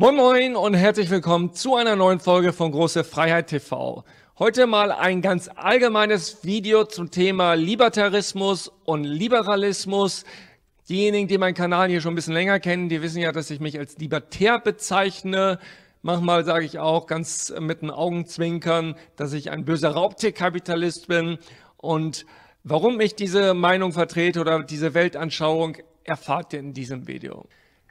Moin Moin und herzlich willkommen zu einer neuen Folge von Große Freiheit TV. Heute mal ein ganz allgemeines Video zum Thema Libertarismus und Liberalismus. Diejenigen, die meinen Kanal hier schon ein bisschen länger kennen, die wissen ja, dass ich mich als libertär bezeichne. Manchmal sage ich auch ganz mit den Augenzwinkern, dass ich ein böser Raubtierkapitalist bin. Und warum ich diese Meinung vertrete oder diese Weltanschauung, erfahrt ihr in diesem Video.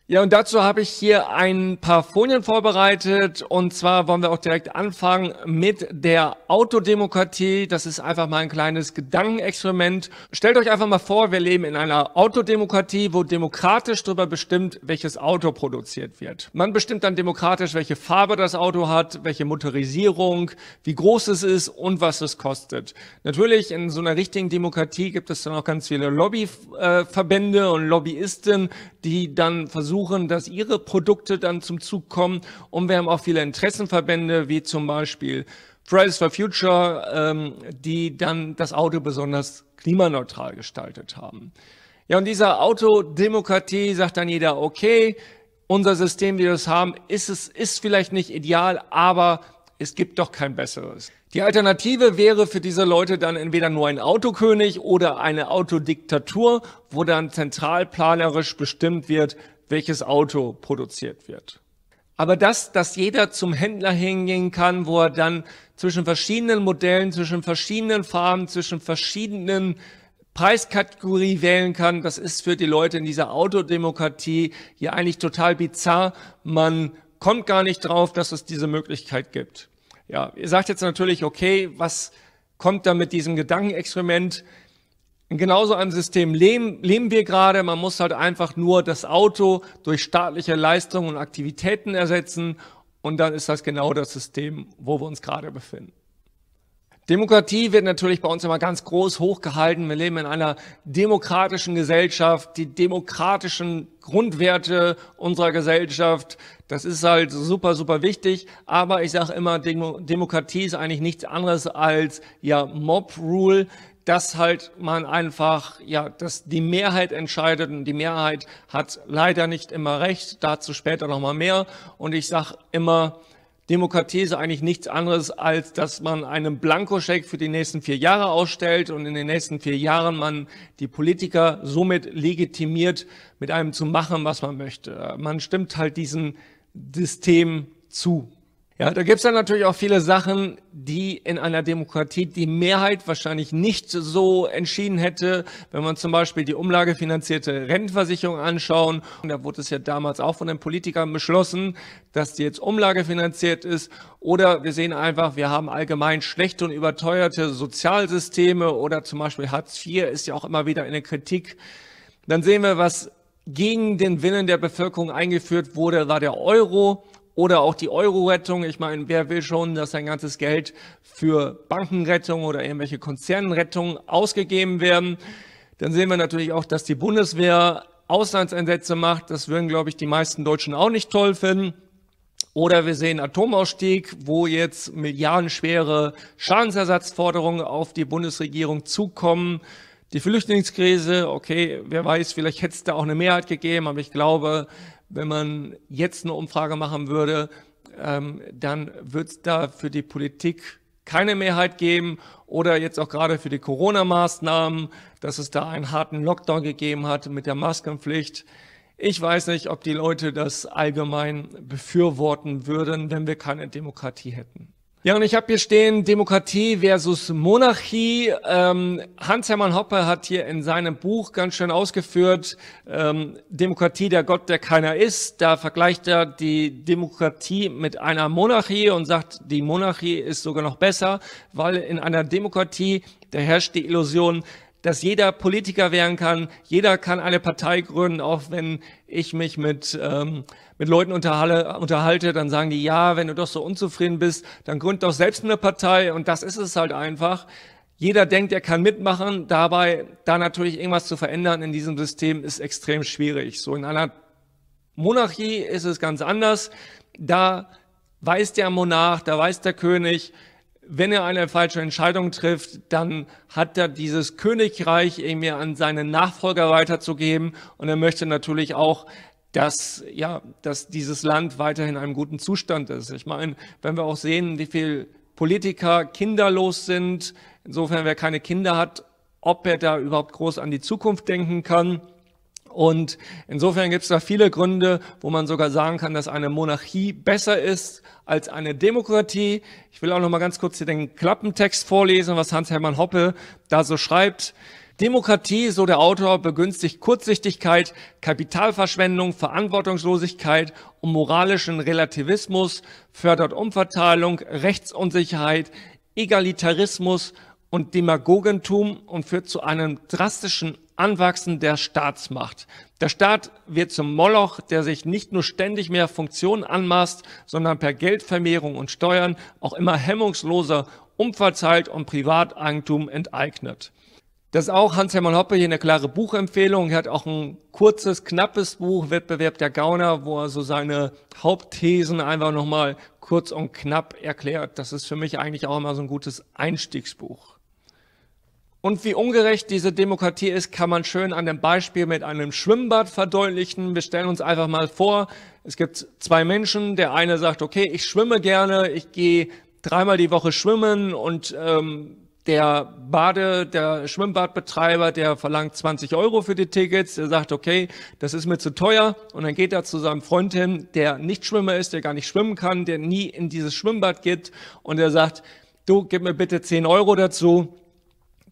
Ja, und dazu habe ich hier ein paar Folien vorbereitet. Und zwar wollen wir auch direkt anfangen mit der Autodemokratie. Das ist einfach mal ein kleines Gedankenexperiment. Stellt euch einfach mal vor, wir leben in einer Autodemokratie, wo demokratisch darüber bestimmt, welches Auto produziert wird. Man bestimmt dann demokratisch, welche Farbe das Auto hat, welche Motorisierung, wie groß es ist und was es kostet. Natürlich, in so einer richtigen Demokratie gibt es dann auch ganz viele Lobbyverbände und Lobbyisten, die dann versuchen, dass ihre Produkte dann zum Zug kommen. Und wir haben auch viele Interessenverbände, wie zum Beispiel Fridays for Future, ähm, die dann das Auto besonders klimaneutral gestaltet haben. Ja, und dieser Autodemokratie sagt dann jeder, okay, unser System, wie wir es haben, ist es, ist vielleicht nicht ideal, aber es gibt doch kein besseres. Die Alternative wäre für diese Leute dann entweder nur ein Autokönig oder eine Autodiktatur, wo dann zentralplanerisch bestimmt wird, welches Auto produziert wird. Aber das, dass jeder zum Händler hingehen kann, wo er dann zwischen verschiedenen Modellen, zwischen verschiedenen Farben, zwischen verschiedenen Preiskategorie wählen kann, das ist für die Leute in dieser Autodemokratie ja eigentlich total bizarr. Man kommt gar nicht drauf, dass es diese Möglichkeit gibt. Ja, ihr sagt jetzt natürlich, okay, was kommt da mit diesem Gedankenexperiment? In genauso einem System leben, leben wir gerade. Man muss halt einfach nur das Auto durch staatliche Leistungen und Aktivitäten ersetzen. Und dann ist das genau das System, wo wir uns gerade befinden. Demokratie wird natürlich bei uns immer ganz groß hochgehalten. Wir leben in einer demokratischen Gesellschaft. Die demokratischen Grundwerte unserer Gesellschaft, das ist halt super, super wichtig. Aber ich sage immer, Demokratie ist eigentlich nichts anderes als ja Mob-Rule dass halt man einfach, ja, dass die Mehrheit entscheidet und die Mehrheit hat leider nicht immer recht, dazu später nochmal mehr. Und ich sage immer, Demokratie ist eigentlich nichts anderes, als dass man einen Blankoscheck für die nächsten vier Jahre ausstellt und in den nächsten vier Jahren man die Politiker somit legitimiert, mit einem zu machen, was man möchte. Man stimmt halt diesem System zu. Ja, da gibt's dann natürlich auch viele Sachen, die in einer Demokratie die Mehrheit wahrscheinlich nicht so entschieden hätte. Wenn man zum Beispiel die umlagefinanzierte Rentenversicherung anschauen, da wurde es ja damals auch von den Politikern beschlossen, dass die jetzt umlagefinanziert ist. Oder wir sehen einfach, wir haben allgemein schlechte und überteuerte Sozialsysteme oder zum Beispiel Hartz IV ist ja auch immer wieder in der Kritik. Dann sehen wir, was gegen den Willen der Bevölkerung eingeführt wurde, war der Euro oder auch die Euro-Rettung. Ich meine, wer will schon, dass sein ganzes Geld für Bankenrettung oder irgendwelche Konzernrettung ausgegeben werden? Dann sehen wir natürlich auch, dass die Bundeswehr Auslandseinsätze macht. Das würden, glaube ich, die meisten Deutschen auch nicht toll finden. Oder wir sehen Atomausstieg, wo jetzt milliardenschwere Schadensersatzforderungen auf die Bundesregierung zukommen. Die Flüchtlingskrise, okay, wer weiß, vielleicht hätte es da auch eine Mehrheit gegeben, aber ich glaube, wenn man jetzt eine Umfrage machen würde, ähm, dann wird es da für die Politik keine Mehrheit geben oder jetzt auch gerade für die Corona-Maßnahmen, dass es da einen harten Lockdown gegeben hat mit der Maskenpflicht. Ich weiß nicht, ob die Leute das allgemein befürworten würden, wenn wir keine Demokratie hätten. Ja, und ich habe hier stehen Demokratie versus Monarchie. Ähm, Hans-Hermann Hoppe hat hier in seinem Buch ganz schön ausgeführt, ähm, Demokratie der Gott, der keiner ist. Da vergleicht er die Demokratie mit einer Monarchie und sagt, die Monarchie ist sogar noch besser, weil in einer Demokratie, da herrscht die Illusion, dass jeder Politiker werden kann, jeder kann eine Partei gründen, auch wenn ich mich mit... Ähm, mit Leuten unterhalte, unterhalte, dann sagen die, ja, wenn du doch so unzufrieden bist, dann gründ doch selbst eine Partei und das ist es halt einfach. Jeder denkt, er kann mitmachen, dabei da natürlich irgendwas zu verändern in diesem System ist extrem schwierig. So in einer Monarchie ist es ganz anders. Da weiß der Monarch, da weiß der König, wenn er eine falsche Entscheidung trifft, dann hat er dieses Königreich irgendwie an seine Nachfolger weiterzugeben und er möchte natürlich auch, dass, ja, dass dieses Land weiterhin in einem guten Zustand ist. Ich meine, wenn wir auch sehen, wie viel Politiker kinderlos sind, insofern wer keine Kinder hat, ob er da überhaupt groß an die Zukunft denken kann. Und insofern gibt es da viele Gründe, wo man sogar sagen kann, dass eine Monarchie besser ist als eine Demokratie. Ich will auch noch mal ganz kurz hier den Klappentext vorlesen, was Hans-Hermann Hoppe da so schreibt. Demokratie, so der Autor, begünstigt Kurzsichtigkeit, Kapitalverschwendung, Verantwortungslosigkeit und moralischen Relativismus, fördert Umverteilung, Rechtsunsicherheit, Egalitarismus und Demagogentum und führt zu einem drastischen Anwachsen der Staatsmacht. Der Staat wird zum Moloch, der sich nicht nur ständig mehr Funktionen anmaßt, sondern per Geldvermehrung und Steuern auch immer hemmungsloser umverteilt und Privateigentum enteignet. Das ist auch Hans-Hermann Hoppe, hier eine klare Buchempfehlung. Er hat auch ein kurzes, knappes Buch, Wettbewerb der Gauner, wo er so seine Hauptthesen einfach nochmal kurz und knapp erklärt. Das ist für mich eigentlich auch immer so ein gutes Einstiegsbuch. Und wie ungerecht diese Demokratie ist, kann man schön an dem Beispiel mit einem Schwimmbad verdeutlichen. Wir stellen uns einfach mal vor, es gibt zwei Menschen. Der eine sagt, okay, ich schwimme gerne, ich gehe dreimal die Woche schwimmen und ähm, der Bade, der Schwimmbadbetreiber, der verlangt 20 Euro für die Tickets. Er sagt, okay, das ist mir zu teuer. Und dann geht er zu seinem Freund hin, der nicht Schwimmer ist, der gar nicht schwimmen kann, der nie in dieses Schwimmbad geht. Und er sagt, du, gib mir bitte 10 Euro dazu.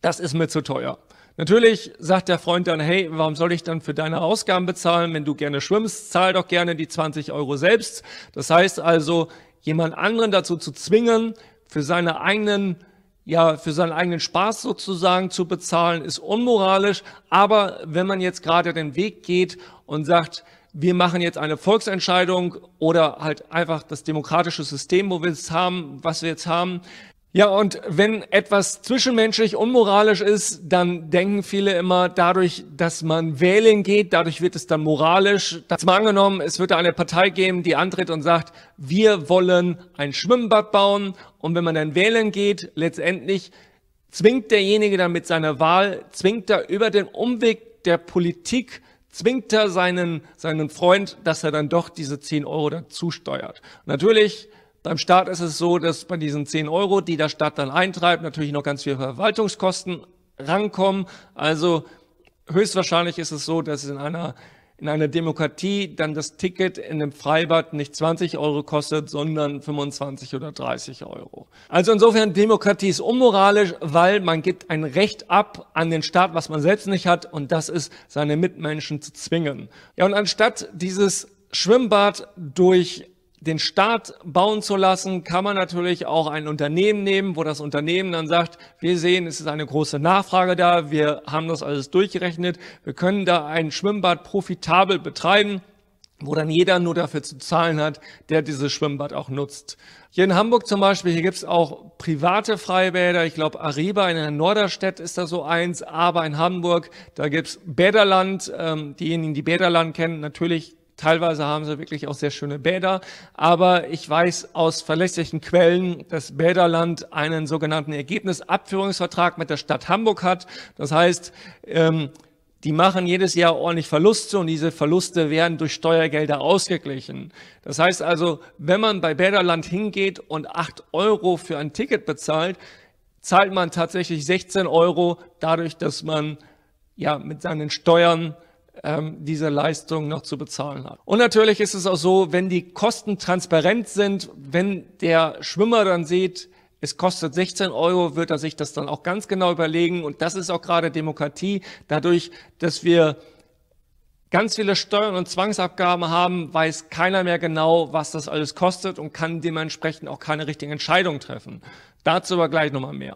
Das ist mir zu teuer. Natürlich sagt der Freund dann, hey, warum soll ich dann für deine Ausgaben bezahlen? Wenn du gerne schwimmst, zahl doch gerne die 20 Euro selbst. Das heißt also, jemand anderen dazu zu zwingen, für seine eigenen ja für seinen eigenen Spaß sozusagen zu bezahlen, ist unmoralisch. Aber wenn man jetzt gerade den Weg geht und sagt, wir machen jetzt eine Volksentscheidung oder halt einfach das demokratische System, wo wir es haben, was wir jetzt haben, ja, und wenn etwas zwischenmenschlich unmoralisch ist, dann denken viele immer dadurch, dass man wählen geht, dadurch wird es dann moralisch. Das mal angenommen, es wird eine Partei geben, die antritt und sagt, wir wollen ein Schwimmbad bauen. Und wenn man dann wählen geht, letztendlich zwingt derjenige dann mit seiner Wahl, zwingt er über den Umweg der Politik, zwingt er seinen, seinen Freund, dass er dann doch diese 10 Euro dazusteuert. Natürlich beim Staat ist es so, dass bei diesen 10 Euro, die der Staat dann eintreibt, natürlich noch ganz viele Verwaltungskosten rankommen. Also höchstwahrscheinlich ist es so, dass in einer, in einer Demokratie dann das Ticket in dem Freibad nicht 20 Euro kostet, sondern 25 oder 30 Euro. Also insofern, Demokratie ist unmoralisch, weil man gibt ein Recht ab an den Staat, was man selbst nicht hat, und das ist, seine Mitmenschen zu zwingen. Ja, und anstatt dieses Schwimmbad durch den Staat bauen zu lassen, kann man natürlich auch ein Unternehmen nehmen, wo das Unternehmen dann sagt, wir sehen, es ist eine große Nachfrage da, wir haben das alles durchgerechnet, wir können da ein Schwimmbad profitabel betreiben wo dann jeder nur dafür zu zahlen hat, der dieses Schwimmbad auch nutzt. Hier in Hamburg zum Beispiel, hier gibt's auch private Freibäder. Ich glaube, Ariba in der Norderstedt ist da so eins, aber in Hamburg, da gibt's Bäderland. Ähm, diejenigen, die Bäderland kennen, natürlich Teilweise haben sie wirklich auch sehr schöne Bäder, aber ich weiß aus verlässlichen Quellen, dass Bäderland einen sogenannten Ergebnisabführungsvertrag mit der Stadt Hamburg hat. Das heißt, ähm, die machen jedes Jahr ordentlich Verluste und diese Verluste werden durch Steuergelder ausgeglichen. Das heißt also, wenn man bei Bäderland hingeht und acht Euro für ein Ticket bezahlt, zahlt man tatsächlich 16 Euro dadurch, dass man ja mit seinen Steuern ähm, diese Leistung noch zu bezahlen hat. Und natürlich ist es auch so, wenn die Kosten transparent sind, wenn der Schwimmer dann sieht, es kostet 16 Euro, wird er sich das dann auch ganz genau überlegen. Und das ist auch gerade Demokratie, dadurch, dass wir ganz viele Steuern und Zwangsabgaben haben, weiß keiner mehr genau, was das alles kostet und kann dementsprechend auch keine richtigen Entscheidungen treffen. Dazu aber gleich nochmal mehr.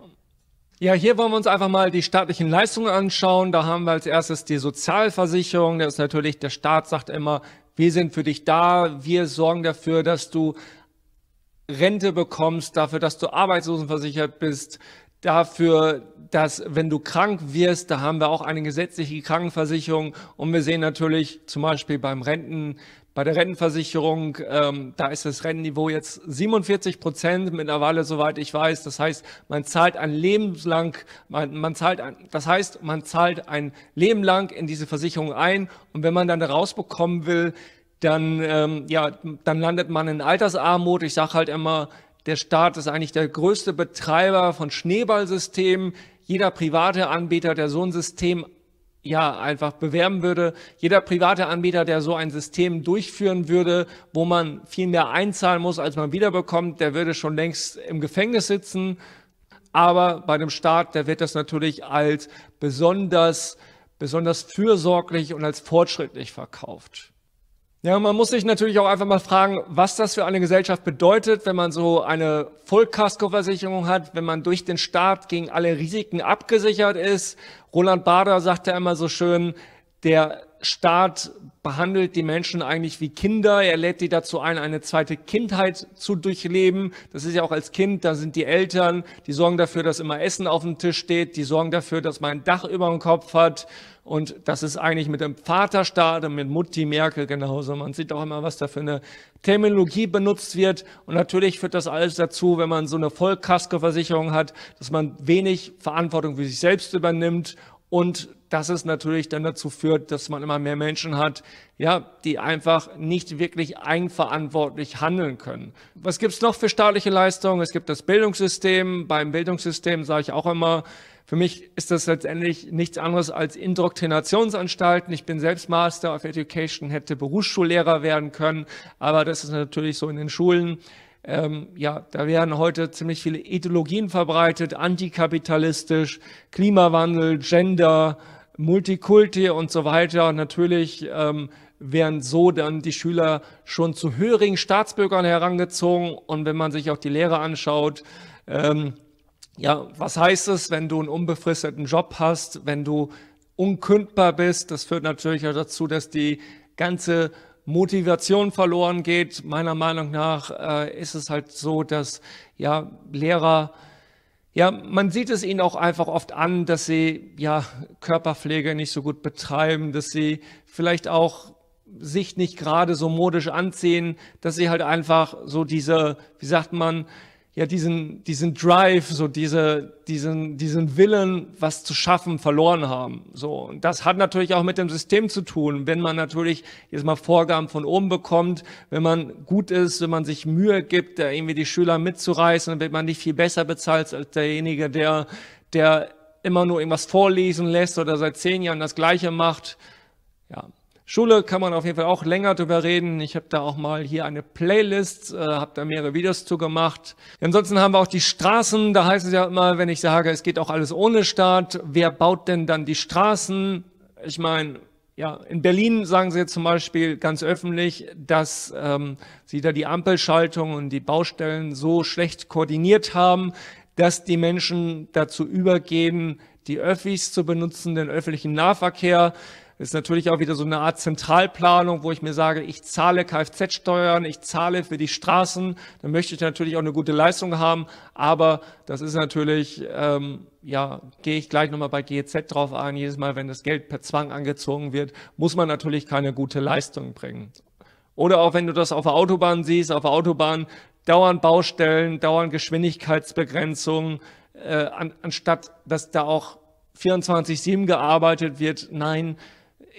Ja, hier wollen wir uns einfach mal die staatlichen Leistungen anschauen. Da haben wir als erstes die Sozialversicherung. Das ist natürlich, der Staat sagt immer, wir sind für dich da, wir sorgen dafür, dass du Rente bekommst, dafür, dass du arbeitslosenversichert bist, dafür, dass wenn du krank wirst, da haben wir auch eine gesetzliche Krankenversicherung und wir sehen natürlich zum Beispiel beim Renten, bei der Rentenversicherung, ähm, da ist das Rentenniveau jetzt 47 Prozent mittlerweile, soweit ich weiß. Das heißt, man zahlt ein Leben lang, man, man zahlt ein, das heißt, man zahlt ein Leben lang in diese Versicherung ein und wenn man dann da rausbekommen will, dann, ähm, ja, dann landet man in Altersarmut. Ich sage halt immer, der Staat ist eigentlich der größte Betreiber von Schneeballsystemen jeder private Anbieter, der so ein System ja einfach bewerben würde, jeder private Anbieter, der so ein System durchführen würde, wo man viel mehr einzahlen muss, als man wiederbekommt, der würde schon längst im Gefängnis sitzen. Aber bei dem Staat, der wird das natürlich als besonders, besonders fürsorglich und als fortschrittlich verkauft. Ja, man muss sich natürlich auch einfach mal fragen, was das für eine Gesellschaft bedeutet, wenn man so eine Vollkaskoversicherung hat, wenn man durch den Staat gegen alle Risiken abgesichert ist. Roland Bader sagte ja immer so schön, der Staat behandelt die Menschen eigentlich wie Kinder. Er lädt die dazu ein, eine zweite Kindheit zu durchleben. Das ist ja auch als Kind, da sind die Eltern, die sorgen dafür, dass immer Essen auf dem Tisch steht, die sorgen dafür, dass man ein Dach über dem Kopf hat. Und das ist eigentlich mit dem Vaterstaat und mit Mutti Merkel genauso. Man sieht auch immer, was da für eine Terminologie benutzt wird. Und natürlich führt das alles dazu, wenn man so eine Vollkaskoversicherung hat, dass man wenig Verantwortung für sich selbst übernimmt und dass es natürlich dann dazu führt, dass man immer mehr Menschen hat, ja, die einfach nicht wirklich eigenverantwortlich handeln können. Was gibt's noch für staatliche Leistungen? Es gibt das Bildungssystem. Beim Bildungssystem sage ich auch immer, für mich ist das letztendlich nichts anderes als Indoktrinationsanstalten. Ich bin selbst Master of Education, hätte Berufsschullehrer werden können, aber das ist natürlich so in den Schulen. Ähm, ja, da werden heute ziemlich viele Ideologien verbreitet, antikapitalistisch, Klimawandel, Gender, Multikulti und so weiter. Natürlich ähm, werden so dann die Schüler schon zu höheren Staatsbürgern herangezogen. Und wenn man sich auch die Lehre anschaut, ähm, ja, was heißt es, wenn du einen unbefristeten Job hast, wenn du unkündbar bist? Das führt natürlich auch dazu, dass die ganze Motivation verloren geht. Meiner Meinung nach äh, ist es halt so, dass ja Lehrer ja, man sieht es ihnen auch einfach oft an, dass sie ja Körperpflege nicht so gut betreiben, dass sie vielleicht auch sich nicht gerade so modisch anziehen, dass sie halt einfach so diese, wie sagt man, ja diesen, diesen Drive, so diese, diesen, diesen Willen, was zu schaffen, verloren haben. So, und das hat natürlich auch mit dem System zu tun. Wenn man natürlich jetzt mal Vorgaben von oben bekommt, wenn man gut ist, wenn man sich Mühe gibt, da irgendwie die Schüler mitzureißen, dann wird man nicht viel besser bezahlt als derjenige, der, der immer nur irgendwas vorlesen lässt oder seit zehn Jahren das Gleiche macht. Ja, Schule kann man auf jeden Fall auch länger drüber reden. Ich habe da auch mal hier eine Playlist, äh, habe da mehrere Videos zu gemacht. Ansonsten haben wir auch die Straßen. Da heißt es ja immer, wenn ich sage, es geht auch alles ohne Staat. Wer baut denn dann die Straßen? Ich meine, ja, in Berlin sagen sie jetzt zum Beispiel ganz öffentlich, dass ähm, sie da die Ampelschaltung und die Baustellen so schlecht koordiniert haben, dass die Menschen dazu übergehen, die Öffis zu benutzen, den öffentlichen Nahverkehr ist natürlich auch wieder so eine Art Zentralplanung, wo ich mir sage, ich zahle Kfz-Steuern, ich zahle für die Straßen, dann möchte ich natürlich auch eine gute Leistung haben, aber das ist natürlich, ähm, ja, gehe ich gleich nochmal bei GEZ drauf ein, jedes Mal, wenn das Geld per Zwang angezogen wird, muss man natürlich keine gute Leistung bringen. Oder auch wenn du das auf der Autobahn siehst, auf der Autobahn dauern Baustellen, dauern Geschwindigkeitsbegrenzungen, äh, an, anstatt dass da auch 24-7 gearbeitet wird. Nein,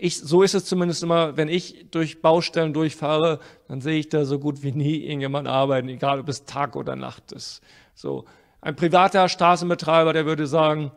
ich, so ist es zumindest immer, wenn ich durch Baustellen durchfahre, dann sehe ich da so gut wie nie irgendjemand arbeiten, egal ob es Tag oder Nacht ist. So. Ein privater Straßenbetreiber, der würde sagen,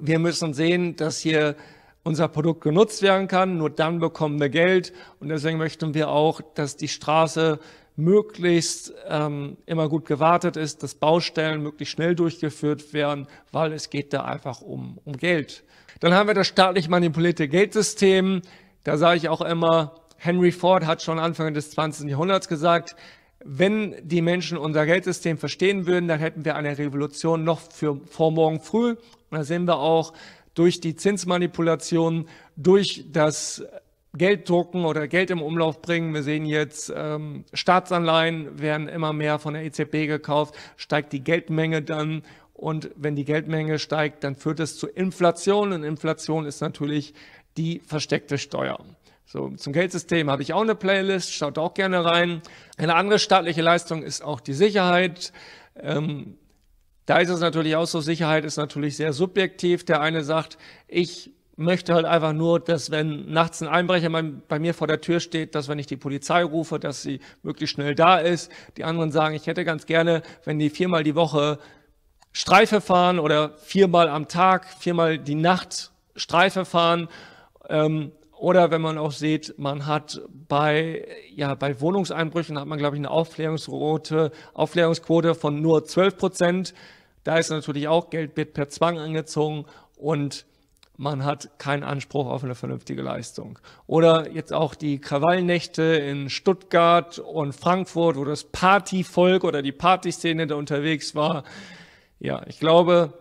wir müssen sehen, dass hier unser Produkt genutzt werden kann, nur dann bekommen wir Geld und deswegen möchten wir auch, dass die Straße möglichst ähm, immer gut gewartet ist, dass Baustellen möglichst schnell durchgeführt werden, weil es geht da einfach um, um Geld. Dann haben wir das staatlich manipulierte Geldsystem. Da sage ich auch immer, Henry Ford hat schon Anfang des 20. Jahrhunderts gesagt, wenn die Menschen unser Geldsystem verstehen würden, dann hätten wir eine Revolution noch für, vor morgen früh. Und da sehen wir auch durch die Zinsmanipulation, durch das Geld drucken oder Geld im Umlauf bringen. Wir sehen jetzt, ähm, Staatsanleihen werden immer mehr von der EZB gekauft, steigt die Geldmenge dann und wenn die Geldmenge steigt, dann führt es zu Inflation und Inflation ist natürlich die versteckte Steuer. So, zum Geldsystem habe ich auch eine Playlist, schaut auch gerne rein. Eine andere staatliche Leistung ist auch die Sicherheit. Ähm, da ist es natürlich auch so, Sicherheit ist natürlich sehr subjektiv. Der eine sagt, ich möchte halt einfach nur, dass wenn nachts ein Einbrecher bei mir vor der Tür steht, dass wenn ich die Polizei rufe, dass sie möglichst schnell da ist. Die anderen sagen, ich hätte ganz gerne, wenn die viermal die Woche Streife fahren oder viermal am Tag, viermal die Nacht Streife fahren. Ähm, oder wenn man auch sieht, man hat bei, ja, bei Wohnungseinbrüchen hat man, glaube ich, eine Aufklärungsquote, Aufklärungsquote von nur 12 Prozent. Da ist natürlich auch Geld wird per Zwang angezogen und man hat keinen Anspruch auf eine vernünftige Leistung. Oder jetzt auch die Krawallnächte in Stuttgart und Frankfurt, wo das Partyvolk oder die Partyszene da unterwegs war. Ja, ich glaube,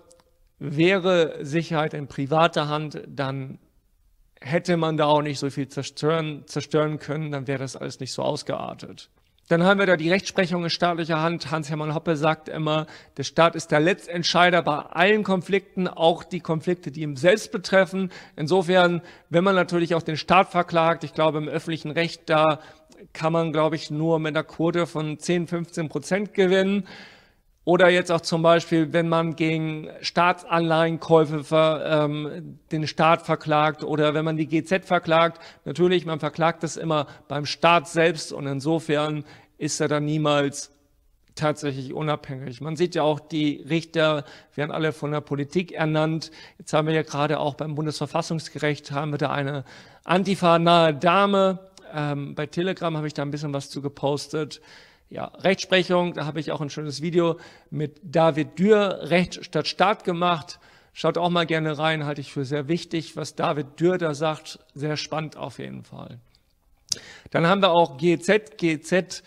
wäre Sicherheit in privater Hand, dann hätte man da auch nicht so viel zerstören, zerstören können, dann wäre das alles nicht so ausgeartet. Dann haben wir da die Rechtsprechung in staatlicher Hand. Hans-Hermann Hoppe sagt immer, der Staat ist der Letztentscheider bei allen Konflikten, auch die Konflikte, die ihn selbst betreffen. Insofern, wenn man natürlich auch den Staat verklagt, ich glaube, im öffentlichen Recht, da kann man, glaube ich, nur mit einer Quote von 10, 15 Prozent gewinnen. Oder jetzt auch zum Beispiel, wenn man gegen Staatsanleihenkäufe ver, ähm, den Staat verklagt oder wenn man die GZ verklagt. Natürlich, man verklagt das immer beim Staat selbst und insofern ist er dann niemals tatsächlich unabhängig. Man sieht ja auch, die Richter werden alle von der Politik ernannt. Jetzt haben wir ja gerade auch beim Bundesverfassungsgericht haben wir da eine Antifa-nahe Dame. Ähm, bei Telegram habe ich da ein bisschen was zu gepostet ja, Rechtsprechung, da habe ich auch ein schönes Video mit David Dürr, Recht statt Staat gemacht. Schaut auch mal gerne rein, halte ich für sehr wichtig, was David Dürr da sagt. Sehr spannend auf jeden Fall. Dann haben wir auch GZ, GZ.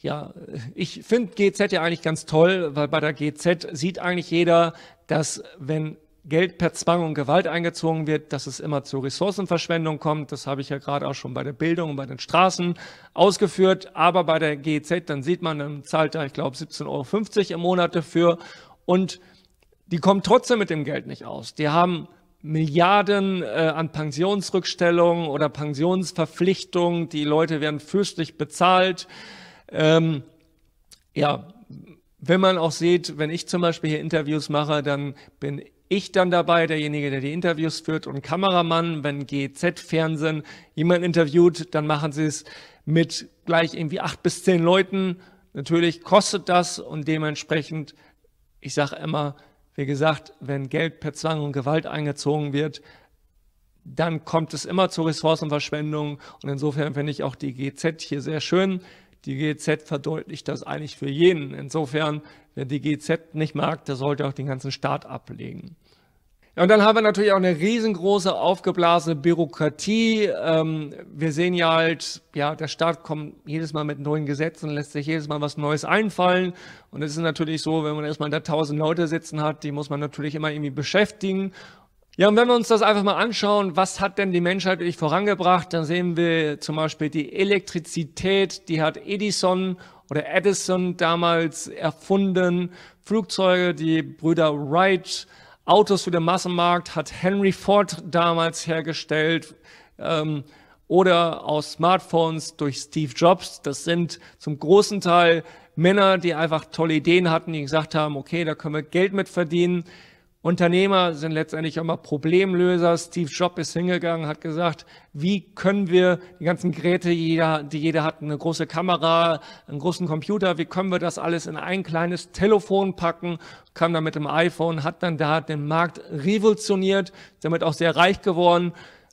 Ja, ich finde GZ ja eigentlich ganz toll, weil bei der GZ sieht eigentlich jeder, dass wenn Geld per Zwang und Gewalt eingezogen wird, dass es immer zur Ressourcenverschwendung kommt. Das habe ich ja gerade auch schon bei der Bildung und bei den Straßen ausgeführt. Aber bei der GEZ, dann sieht man, dann zahlt er, ich glaube, 17,50 Euro im Monat dafür. Und die kommen trotzdem mit dem Geld nicht aus. Die haben Milliarden äh, an Pensionsrückstellungen oder Pensionsverpflichtungen. Die Leute werden fürstlich bezahlt. Ähm, ja, wenn man auch sieht, wenn ich zum Beispiel hier Interviews mache, dann bin ich ich dann dabei, derjenige, der die Interviews führt und Kameramann, wenn GZ-Fernsehen jemand interviewt, dann machen sie es mit gleich irgendwie acht bis zehn Leuten. Natürlich kostet das und dementsprechend, ich sage immer, wie gesagt, wenn Geld per Zwang und Gewalt eingezogen wird, dann kommt es immer zu Ressourcenverschwendung. Und insofern finde ich auch die GZ hier sehr schön, die GEZ verdeutlicht das eigentlich für jeden. Insofern, wer die GEZ nicht mag, der sollte auch den ganzen Staat ablegen. Ja, und dann haben wir natürlich auch eine riesengroße aufgeblasene Bürokratie. Ähm, wir sehen ja halt, ja, der Staat kommt jedes Mal mit neuen Gesetzen, lässt sich jedes Mal was Neues einfallen. Und es ist natürlich so, wenn man erstmal da tausend Leute sitzen hat, die muss man natürlich immer irgendwie beschäftigen. Ja, und wenn wir uns das einfach mal anschauen, was hat denn die Menschheit wirklich vorangebracht, dann sehen wir zum Beispiel die Elektrizität, die hat Edison oder Edison damals erfunden, Flugzeuge, die Brüder Wright, Autos für den Massenmarkt hat Henry Ford damals hergestellt ähm, oder aus Smartphones durch Steve Jobs. Das sind zum großen Teil Männer, die einfach tolle Ideen hatten, die gesagt haben, okay, da können wir Geld mit verdienen. Unternehmer sind letztendlich immer Problemlöser. Steve Jobs ist hingegangen, hat gesagt, wie können wir die ganzen Geräte, jeder, die jeder hat eine große Kamera, einen großen Computer, wie können wir das alles in ein kleines Telefon packen? Kam dann mit dem iPhone, hat dann da den Markt revolutioniert, damit auch sehr reich geworden.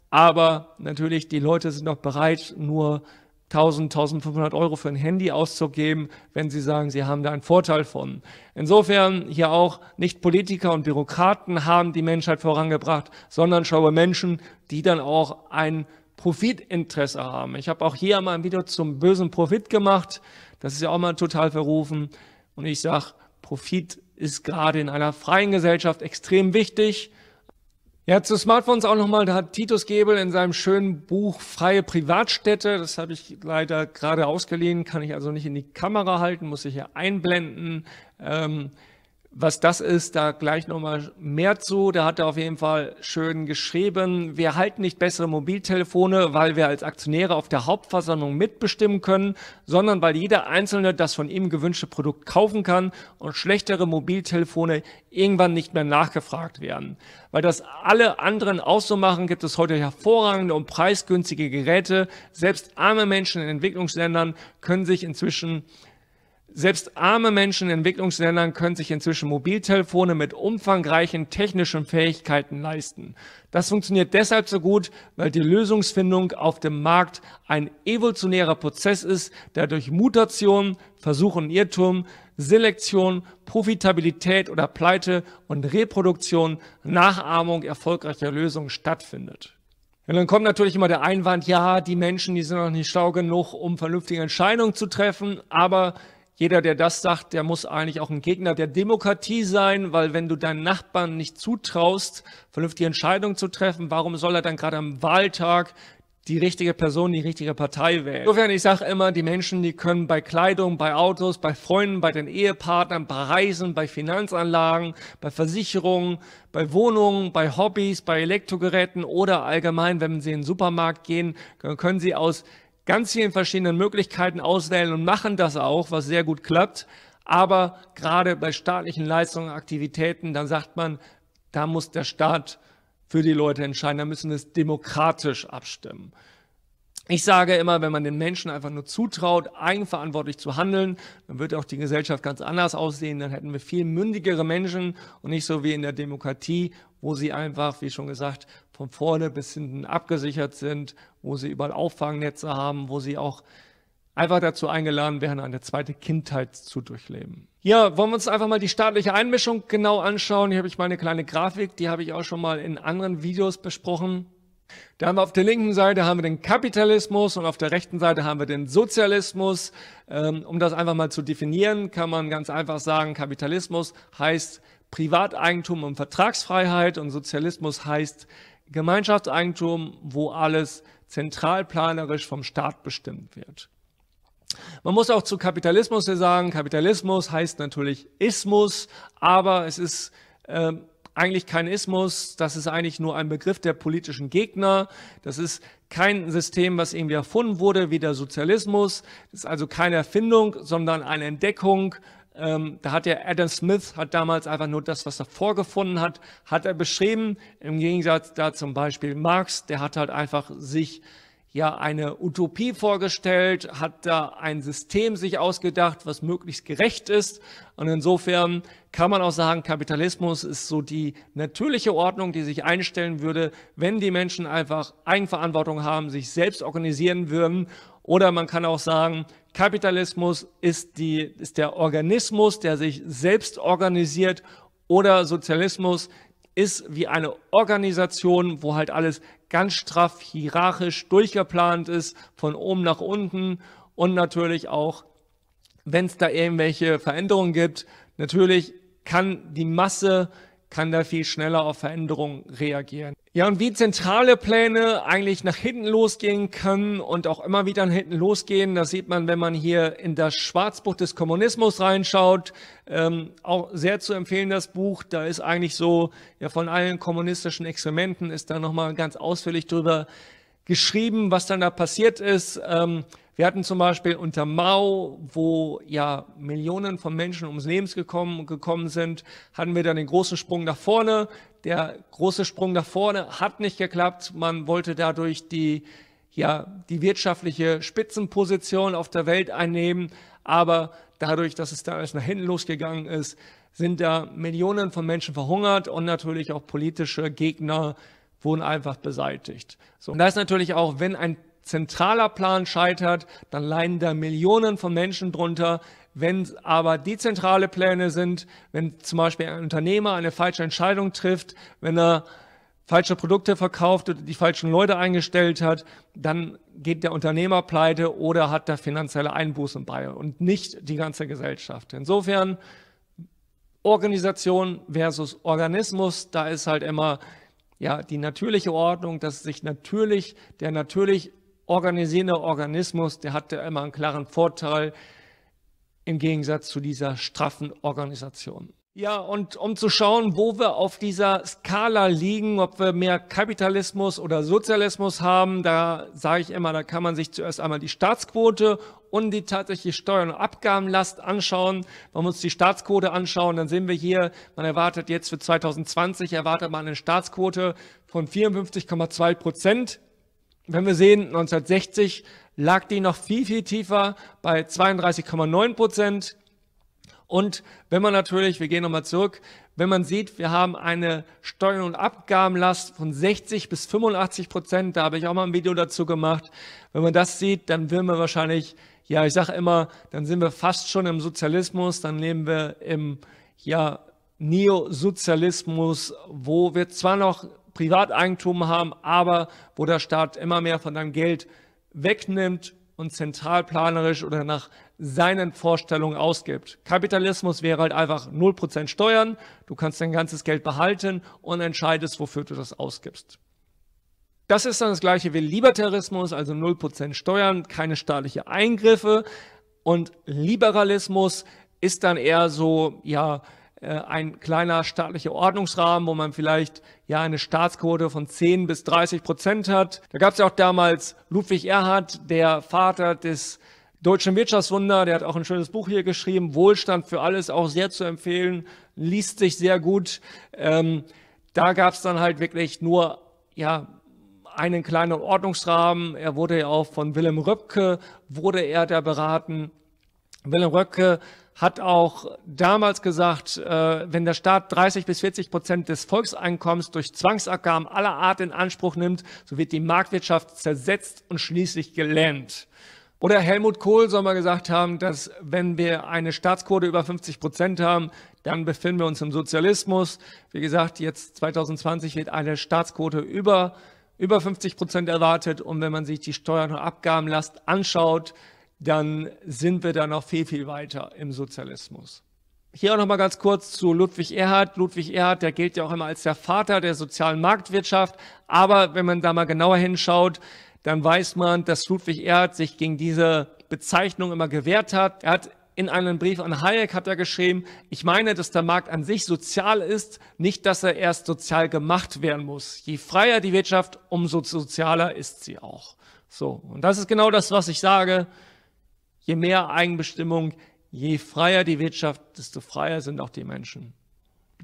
Aber natürlich, die Leute sind noch bereit, nur 1000, 1500 Euro für ein Handy auszugeben, wenn Sie sagen, Sie haben da einen Vorteil von. Insofern hier auch nicht Politiker und Bürokraten haben die Menschheit vorangebracht, sondern schlaue Menschen, die dann auch ein Profitinteresse haben. Ich habe auch hier mal ein Video zum bösen Profit gemacht. Das ist ja auch mal total verrufen. Und ich sage, Profit ist gerade in einer freien Gesellschaft extrem wichtig. Ja, zu Smartphones auch nochmal, da hat Titus Gebel in seinem schönen Buch Freie Privatstädte, das habe ich leider gerade ausgeliehen, kann ich also nicht in die Kamera halten, muss ich hier einblenden. Ähm, was das ist, da gleich nochmal mehr zu. Da hat er auf jeden Fall schön geschrieben, wir halten nicht bessere Mobiltelefone, weil wir als Aktionäre auf der Hauptversammlung mitbestimmen können, sondern weil jeder Einzelne das von ihm gewünschte Produkt kaufen kann und schlechtere Mobiltelefone irgendwann nicht mehr nachgefragt werden. Weil das alle anderen auch so machen, gibt es heute hervorragende und preisgünstige Geräte. Selbst arme Menschen in Entwicklungsländern können sich inzwischen selbst arme Menschen in Entwicklungsländern können sich inzwischen Mobiltelefone mit umfangreichen technischen Fähigkeiten leisten. Das funktioniert deshalb so gut, weil die Lösungsfindung auf dem Markt ein evolutionärer Prozess ist, der durch Mutation, Versuch und Irrtum, Selektion, Profitabilität oder Pleite und Reproduktion, Nachahmung erfolgreicher Lösungen stattfindet. Und dann kommt natürlich immer der Einwand, ja, die Menschen, die sind noch nicht schlau genug, um vernünftige Entscheidungen zu treffen, aber jeder, der das sagt, der muss eigentlich auch ein Gegner der Demokratie sein, weil wenn du deinen Nachbarn nicht zutraust, vernünftige Entscheidungen zu treffen, warum soll er dann gerade am Wahltag die richtige Person, die richtige Partei wählen. Insofern, ich sage immer, die Menschen, die können bei Kleidung, bei Autos, bei Freunden, bei den Ehepartnern, bei Reisen, bei Finanzanlagen, bei Versicherungen, bei Wohnungen, bei Hobbys, bei Elektrogeräten oder allgemein, wenn sie in den Supermarkt gehen, können sie aus ganz vielen verschiedenen Möglichkeiten auswählen und machen das auch, was sehr gut klappt. Aber gerade bei staatlichen Leistungen, Aktivitäten, dann sagt man, da muss der Staat für die Leute entscheiden, da müssen wir es demokratisch abstimmen. Ich sage immer, wenn man den Menschen einfach nur zutraut, eigenverantwortlich zu handeln, dann würde auch die Gesellschaft ganz anders aussehen. Dann hätten wir viel mündigere Menschen und nicht so wie in der Demokratie, wo sie einfach, wie schon gesagt, von vorne bis hinten abgesichert sind, wo sie überall Auffangnetze haben, wo sie auch einfach dazu eingeladen werden, eine zweite Kindheit zu durchleben. Ja, wollen wir uns einfach mal die staatliche Einmischung genau anschauen. Hier habe ich mal eine kleine Grafik, die habe ich auch schon mal in anderen Videos besprochen. Da haben wir auf der linken Seite haben wir den Kapitalismus und auf der rechten Seite haben wir den Sozialismus. Ähm, um das einfach mal zu definieren, kann man ganz einfach sagen, Kapitalismus heißt Privateigentum und Vertragsfreiheit und Sozialismus heißt Gemeinschaftseigentum, wo alles zentralplanerisch vom Staat bestimmt wird. Man muss auch zu Kapitalismus sagen, Kapitalismus heißt natürlich Ismus, aber es ist ähm, eigentlich kein Ismus, das ist eigentlich nur ein Begriff der politischen Gegner, das ist kein System, was irgendwie erfunden wurde, wie der Sozialismus, das ist also keine Erfindung, sondern eine Entdeckung. Ähm, da hat ja Adam Smith, hat damals einfach nur das, was er vorgefunden hat, hat er beschrieben, im Gegensatz da zum Beispiel Marx, der hat halt einfach sich ja eine Utopie vorgestellt, hat da ein System sich ausgedacht, was möglichst gerecht ist. Und insofern kann man auch sagen, Kapitalismus ist so die natürliche Ordnung, die sich einstellen würde, wenn die Menschen einfach Eigenverantwortung haben, sich selbst organisieren würden. Oder man kann auch sagen, Kapitalismus ist, die, ist der Organismus, der sich selbst organisiert oder Sozialismus, ist wie eine Organisation, wo halt alles ganz straff hierarchisch durchgeplant ist, von oben nach unten und natürlich auch, wenn es da irgendwelche Veränderungen gibt, natürlich kann die Masse, kann da viel schneller auf Veränderungen reagieren. Ja, und wie zentrale Pläne eigentlich nach hinten losgehen können und auch immer wieder nach hinten losgehen, das sieht man, wenn man hier in das Schwarzbuch des Kommunismus reinschaut. Ähm, auch sehr zu empfehlen, das Buch. Da ist eigentlich so, ja, von allen kommunistischen Experimenten ist da nochmal ganz ausführlich drüber geschrieben, was dann da passiert ist. Ähm, wir hatten zum Beispiel unter Mao, wo ja Millionen von Menschen ums Leben gekommen, gekommen, sind, hatten wir dann den großen Sprung nach vorne der große Sprung nach vorne hat nicht geklappt. Man wollte dadurch die, ja, die wirtschaftliche Spitzenposition auf der Welt einnehmen. Aber dadurch, dass es da alles nach hinten losgegangen ist, sind da Millionen von Menschen verhungert und natürlich auch politische Gegner wurden einfach beseitigt. So. Und da ist natürlich auch, wenn ein zentraler Plan scheitert, dann leiden da Millionen von Menschen drunter, wenn aber dezentrale Pläne sind, wenn zum Beispiel ein Unternehmer eine falsche Entscheidung trifft, wenn er falsche Produkte verkauft oder die falschen Leute eingestellt hat, dann geht der Unternehmer pleite oder hat da finanzielle Einbußen bei und nicht die ganze Gesellschaft. Insofern Organisation versus Organismus, da ist halt immer ja die natürliche Ordnung, dass sich natürlich der natürlich organisierende Organismus, der hat da immer einen klaren Vorteil, im Gegensatz zu dieser straffen Organisation. Ja, und um zu schauen, wo wir auf dieser Skala liegen, ob wir mehr Kapitalismus oder Sozialismus haben, da sage ich immer, da kann man sich zuerst einmal die Staatsquote und die tatsächliche Steuern- und Abgabenlast anschauen. Man muss die Staatsquote anschauen, dann sehen wir hier, man erwartet jetzt für 2020, erwartet man eine Staatsquote von 54,2 Prozent. Wenn wir sehen, 1960 lag die noch viel, viel tiefer bei 32,9 Prozent. Und wenn man natürlich, wir gehen nochmal zurück, wenn man sieht, wir haben eine Steuern- und Abgabenlast von 60 bis 85 Prozent, da habe ich auch mal ein Video dazu gemacht. Wenn man das sieht, dann will man wahrscheinlich, ja, ich sage immer, dann sind wir fast schon im Sozialismus, dann leben wir im, ja, Neosozialismus, wo wir zwar noch Privateigentum haben, aber wo der Staat immer mehr von deinem Geld wegnimmt und zentralplanerisch oder nach seinen Vorstellungen ausgibt. Kapitalismus wäre halt einfach 0% Steuern, du kannst dein ganzes Geld behalten und entscheidest, wofür du das ausgibst. Das ist dann das gleiche wie Libertarismus, also 0% Steuern, keine staatliche Eingriffe. Und Liberalismus ist dann eher so, ja, äh, ein kleiner staatlicher Ordnungsrahmen, wo man vielleicht ja eine Staatsquote von 10 bis 30 Prozent hat. Da gab es ja auch damals Ludwig Erhard, der Vater des deutschen Wirtschaftswunder, der hat auch ein schönes Buch hier geschrieben, Wohlstand für alles, auch sehr zu empfehlen, liest sich sehr gut. Ähm, da gab es dann halt wirklich nur ja einen kleinen Ordnungsrahmen. Er wurde ja auch von Willem Röpke, wurde er da beraten. Willem Röpke hat auch damals gesagt, äh, wenn der Staat 30 bis 40 Prozent des Volkseinkommens durch Zwangsabgaben aller Art in Anspruch nimmt, so wird die Marktwirtschaft zersetzt und schließlich gelähmt. Oder Helmut Kohl soll mal gesagt haben, dass wenn wir eine Staatsquote über 50 Prozent haben, dann befinden wir uns im Sozialismus. Wie gesagt, jetzt 2020 wird eine Staatsquote über, über 50 Prozent erwartet. Und wenn man sich die Steuern- und Abgabenlast anschaut, dann sind wir da noch viel, viel weiter im Sozialismus. Hier auch nochmal ganz kurz zu Ludwig Erhard. Ludwig Erhard, der gilt ja auch immer als der Vater der sozialen Marktwirtschaft. Aber wenn man da mal genauer hinschaut, dann weiß man, dass Ludwig Erhard sich gegen diese Bezeichnung immer gewehrt hat. Er hat in einem Brief an Hayek hat er geschrieben, ich meine, dass der Markt an sich sozial ist, nicht, dass er erst sozial gemacht werden muss. Je freier die Wirtschaft, umso sozialer ist sie auch. So. Und das ist genau das, was ich sage. Je mehr Eigenbestimmung, je freier die Wirtschaft, desto freier sind auch die Menschen.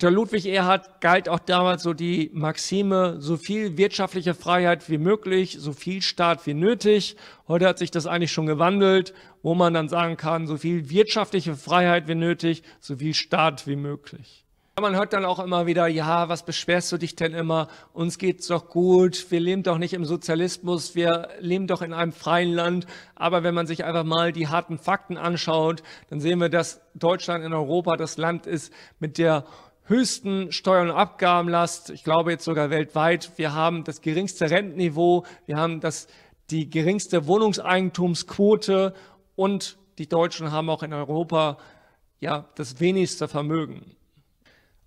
Der Ludwig Erhard galt auch damals so die Maxime, so viel wirtschaftliche Freiheit wie möglich, so viel Staat wie nötig. Heute hat sich das eigentlich schon gewandelt, wo man dann sagen kann, so viel wirtschaftliche Freiheit wie nötig, so viel Staat wie möglich. Man hört dann auch immer wieder, ja, was beschwerst du dich denn immer? Uns geht's doch gut, wir leben doch nicht im Sozialismus, wir leben doch in einem freien Land. Aber wenn man sich einfach mal die harten Fakten anschaut, dann sehen wir, dass Deutschland in Europa das Land ist mit der höchsten Steuern- und Abgabenlast, ich glaube jetzt sogar weltweit. Wir haben das geringste Rentenniveau, wir haben das, die geringste Wohnungseigentumsquote und die Deutschen haben auch in Europa ja das wenigste Vermögen.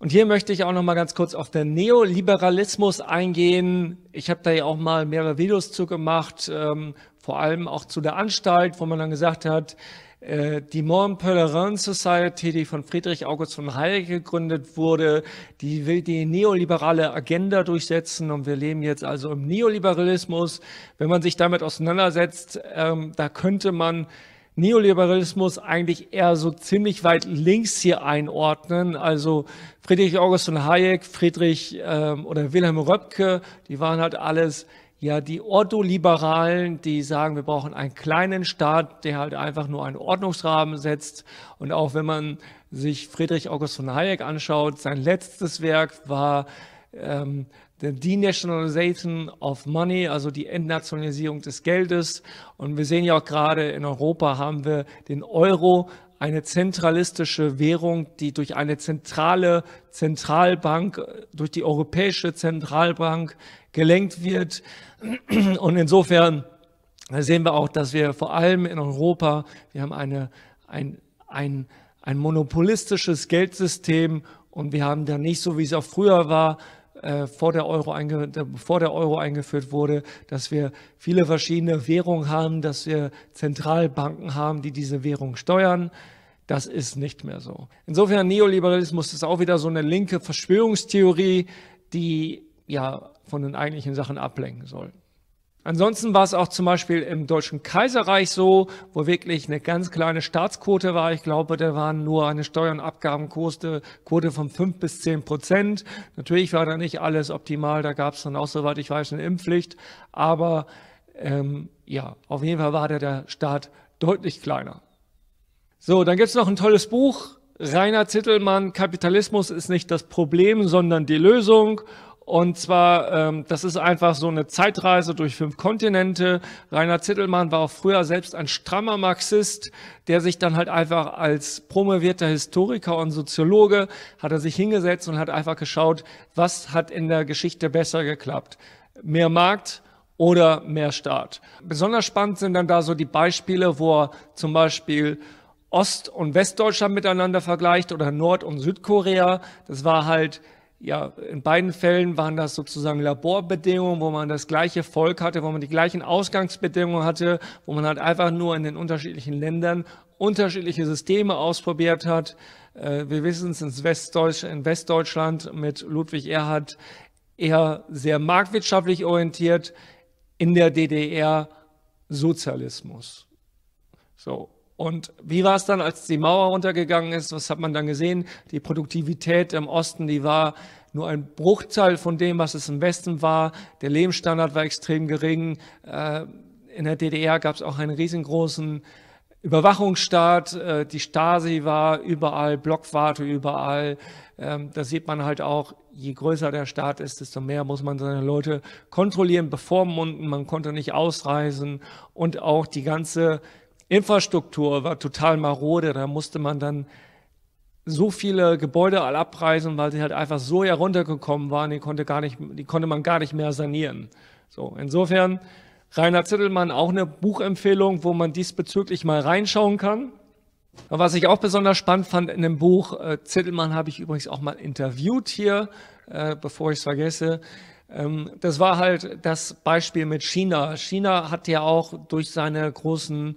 Und hier möchte ich auch noch mal ganz kurz auf den Neoliberalismus eingehen. Ich habe da ja auch mal mehrere Videos zu gemacht, ähm, vor allem auch zu der Anstalt, wo man dann gesagt hat, äh, die Montpellerin Society, die von Friedrich August von Hayek gegründet wurde, die will die neoliberale Agenda durchsetzen und wir leben jetzt also im Neoliberalismus. Wenn man sich damit auseinandersetzt, ähm, da könnte man Neoliberalismus eigentlich eher so ziemlich weit links hier einordnen. Also Friedrich August von Hayek, Friedrich ähm, oder Wilhelm Röpke, die waren halt alles ja die ordo die sagen, wir brauchen einen kleinen Staat, der halt einfach nur einen Ordnungsrahmen setzt. Und auch wenn man sich Friedrich August von Hayek anschaut, sein letztes Werk war ähm, the Denationalization of Money, also die Entnationalisierung des Geldes. Und wir sehen ja auch gerade in Europa haben wir den Euro, eine zentralistische Währung, die durch eine zentrale Zentralbank, durch die Europäische Zentralbank gelenkt wird. Und insofern sehen wir auch, dass wir vor allem in Europa, wir haben eine, ein, ein, ein monopolistisches Geldsystem und wir haben da nicht so, wie es auch früher war, äh, vor, der Euro bevor der Euro eingeführt wurde, dass wir viele verschiedene Währungen haben, dass wir Zentralbanken haben, die diese Währung steuern. Das ist nicht mehr so. Insofern Neoliberalismus ist auch wieder so eine linke Verschwörungstheorie, die ja von den eigentlichen Sachen ablenken soll. Ansonsten war es auch zum Beispiel im Deutschen Kaiserreich so, wo wirklich eine ganz kleine Staatsquote war. Ich glaube, da waren nur eine Steuer- und Abgabenquote von fünf bis zehn Prozent. Natürlich war da nicht alles optimal. Da gab es dann auch, soweit ich weiß, eine Impfpflicht. Aber ähm, ja, auf jeden Fall war da der Staat deutlich kleiner. So, dann gibt's noch ein tolles Buch. Rainer Zittelmann, Kapitalismus ist nicht das Problem, sondern die Lösung. Und zwar, ähm, das ist einfach so eine Zeitreise durch fünf Kontinente. Rainer Zittelmann war auch früher selbst ein strammer Marxist, der sich dann halt einfach als promovierter Historiker und Soziologe hat er sich hingesetzt und hat einfach geschaut, was hat in der Geschichte besser geklappt. Mehr Markt, oder mehr Staat. Besonders spannend sind dann da so die Beispiele, wo er zum Beispiel Ost- und Westdeutschland miteinander vergleicht oder Nord- und Südkorea. Das war halt ja, in beiden Fällen waren das sozusagen Laborbedingungen, wo man das gleiche Volk hatte, wo man die gleichen Ausgangsbedingungen hatte, wo man halt einfach nur in den unterschiedlichen Ländern unterschiedliche Systeme ausprobiert hat. Äh, wir wissen es in Westdeutschland mit Ludwig Erhard eher sehr marktwirtschaftlich orientiert, in der DDR Sozialismus. So, und wie war es dann, als die Mauer runtergegangen ist? Was hat man dann gesehen? Die Produktivität im Osten, die war nur ein Bruchteil von dem, was es im Westen war. Der Lebensstandard war extrem gering. Äh, in der DDR gab es auch einen riesengroßen Überwachungsstaat. Äh, die Stasi war überall, Blockwarte überall. Ähm, da sieht man halt auch, je größer der Staat ist, desto mehr muss man seine Leute kontrollieren, bevormunden. Man konnte nicht ausreisen und auch die ganze Infrastruktur war total marode, da musste man dann so viele Gebäude all abreißen, weil sie halt einfach so heruntergekommen waren, die konnte, gar nicht, die konnte man gar nicht mehr sanieren. So, insofern, Rainer Zittelmann, auch eine Buchempfehlung, wo man diesbezüglich mal reinschauen kann. Was ich auch besonders spannend fand in dem Buch, äh, Zittelmann habe ich übrigens auch mal interviewt hier, äh, bevor ich es vergesse. Ähm, das war halt das Beispiel mit China. China hat ja auch durch seine großen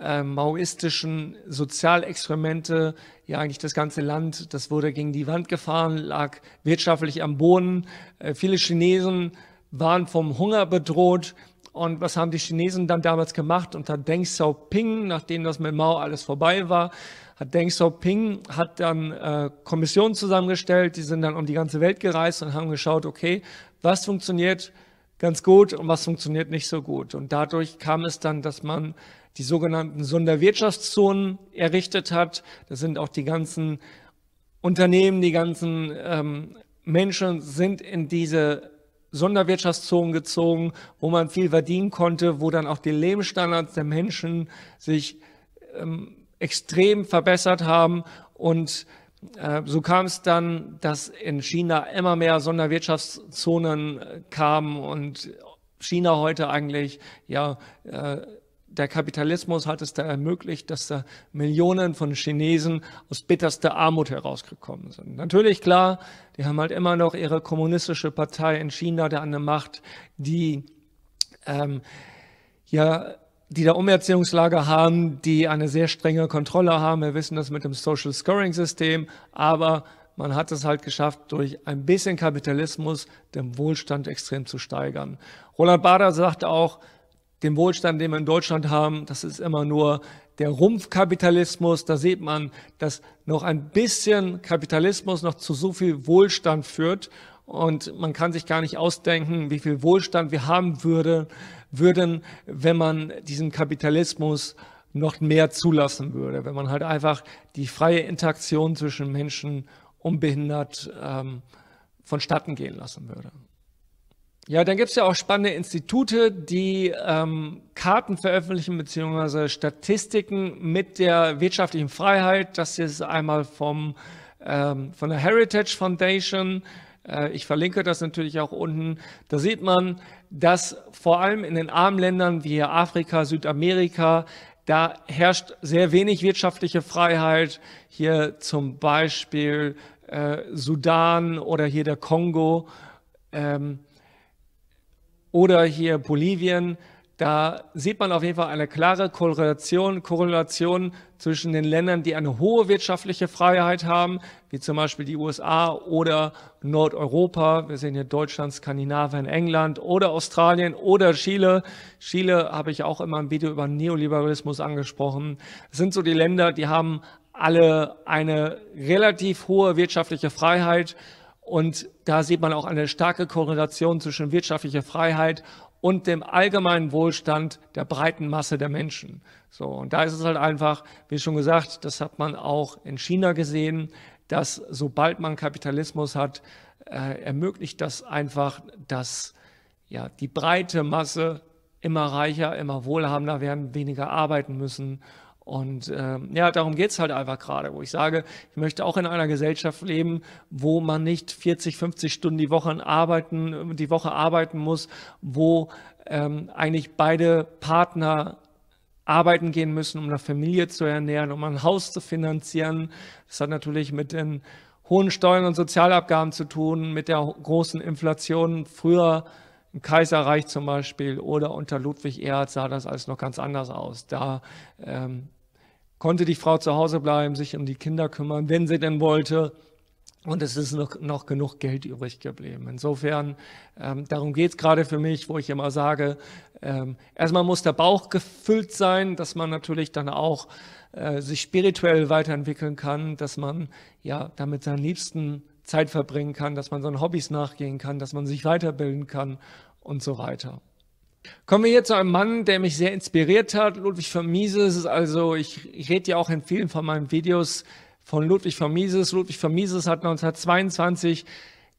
äh, maoistischen Sozialexperimente, ja eigentlich das ganze Land, das wurde gegen die Wand gefahren, lag wirtschaftlich am Boden. Äh, viele Chinesen waren vom Hunger bedroht. Und was haben die Chinesen dann damals gemacht? Unter Deng Xiaoping, nachdem das mit Mao alles vorbei war, hat Deng Xiaoping hat dann äh, Kommissionen zusammengestellt, die sind dann um die ganze Welt gereist und haben geschaut, okay, was funktioniert ganz gut und was funktioniert nicht so gut. Und dadurch kam es dann, dass man die sogenannten Sonderwirtschaftszonen errichtet hat. Das sind auch die ganzen Unternehmen, die ganzen ähm, Menschen sind in diese Sonderwirtschaftszonen gezogen, wo man viel verdienen konnte, wo dann auch die Lebensstandards der Menschen sich ähm, extrem verbessert haben. Und äh, so kam es dann, dass in China immer mehr Sonderwirtschaftszonen äh, kamen und China heute eigentlich ja äh, der Kapitalismus hat es da ermöglicht, dass da Millionen von Chinesen aus bitterster Armut herausgekommen sind. Natürlich klar, die haben halt immer noch ihre kommunistische Partei in China der an der Macht, die ähm, ja die da Umerziehungslager haben, die eine sehr strenge Kontrolle haben. Wir wissen das mit dem Social Scoring System, aber man hat es halt geschafft, durch ein bisschen Kapitalismus den Wohlstand extrem zu steigern. Roland Bader sagt auch, den Wohlstand, den wir in Deutschland haben, das ist immer nur der Rumpfkapitalismus. Da sieht man, dass noch ein bisschen Kapitalismus noch zu so viel Wohlstand führt. Und man kann sich gar nicht ausdenken, wie viel Wohlstand wir haben würde, würden, wenn man diesen Kapitalismus noch mehr zulassen würde. Wenn man halt einfach die freie Interaktion zwischen Menschen unbehindert ähm, vonstatten gehen lassen würde. Ja, dann gibt's ja auch spannende Institute, die ähm, Karten veröffentlichen beziehungsweise Statistiken mit der wirtschaftlichen Freiheit. Das ist einmal vom, ähm, von der Heritage Foundation. Äh, ich verlinke das natürlich auch unten. Da sieht man, dass vor allem in den armen Ländern wie Afrika, Südamerika, da herrscht sehr wenig wirtschaftliche Freiheit. Hier zum Beispiel äh, Sudan oder hier der Kongo. Ähm, oder hier Bolivien, da sieht man auf jeden Fall eine klare Korrelation, Korrelation zwischen den Ländern, die eine hohe wirtschaftliche Freiheit haben, wie zum Beispiel die USA oder Nordeuropa. Wir sehen hier Deutschland, Skandinavien, England oder Australien oder Chile. Chile habe ich auch immer ein Video über Neoliberalismus angesprochen. Das sind so die Länder, die haben alle eine relativ hohe wirtschaftliche Freiheit, und da sieht man auch eine starke Korrelation zwischen wirtschaftlicher Freiheit und dem allgemeinen Wohlstand der breiten Masse der Menschen. So, und da ist es halt einfach, wie schon gesagt, das hat man auch in China gesehen, dass sobald man Kapitalismus hat, äh, ermöglicht das einfach, dass ja, die breite Masse immer reicher, immer wohlhabender werden, weniger arbeiten müssen und äh, ja, darum geht's halt einfach gerade, wo ich sage, ich möchte auch in einer Gesellschaft leben, wo man nicht 40, 50 Stunden die Woche arbeiten, die Woche arbeiten muss, wo ähm, eigentlich beide Partner arbeiten gehen müssen, um eine Familie zu ernähren, um ein Haus zu finanzieren. Das hat natürlich mit den hohen Steuern und Sozialabgaben zu tun, mit der großen Inflation. Früher im Kaiserreich zum Beispiel oder unter Ludwig Erhard sah das alles noch ganz anders aus. Da ähm, konnte die Frau zu Hause bleiben, sich um die Kinder kümmern, wenn sie denn wollte. Und es ist noch, noch genug Geld übrig geblieben. Insofern, ähm, darum geht's gerade für mich, wo ich immer sage, ähm, erstmal muss der Bauch gefüllt sein, dass man natürlich dann auch äh, sich spirituell weiterentwickeln kann, dass man ja damit seinen Liebsten Zeit verbringen kann, dass man seinen Hobbys nachgehen kann, dass man sich weiterbilden kann und so weiter. Kommen wir hier zu einem Mann, der mich sehr inspiriert hat, Ludwig von Mises. Also ich, ich rede ja auch in vielen von meinen Videos von Ludwig von Mises. Ludwig von Mises hat 1922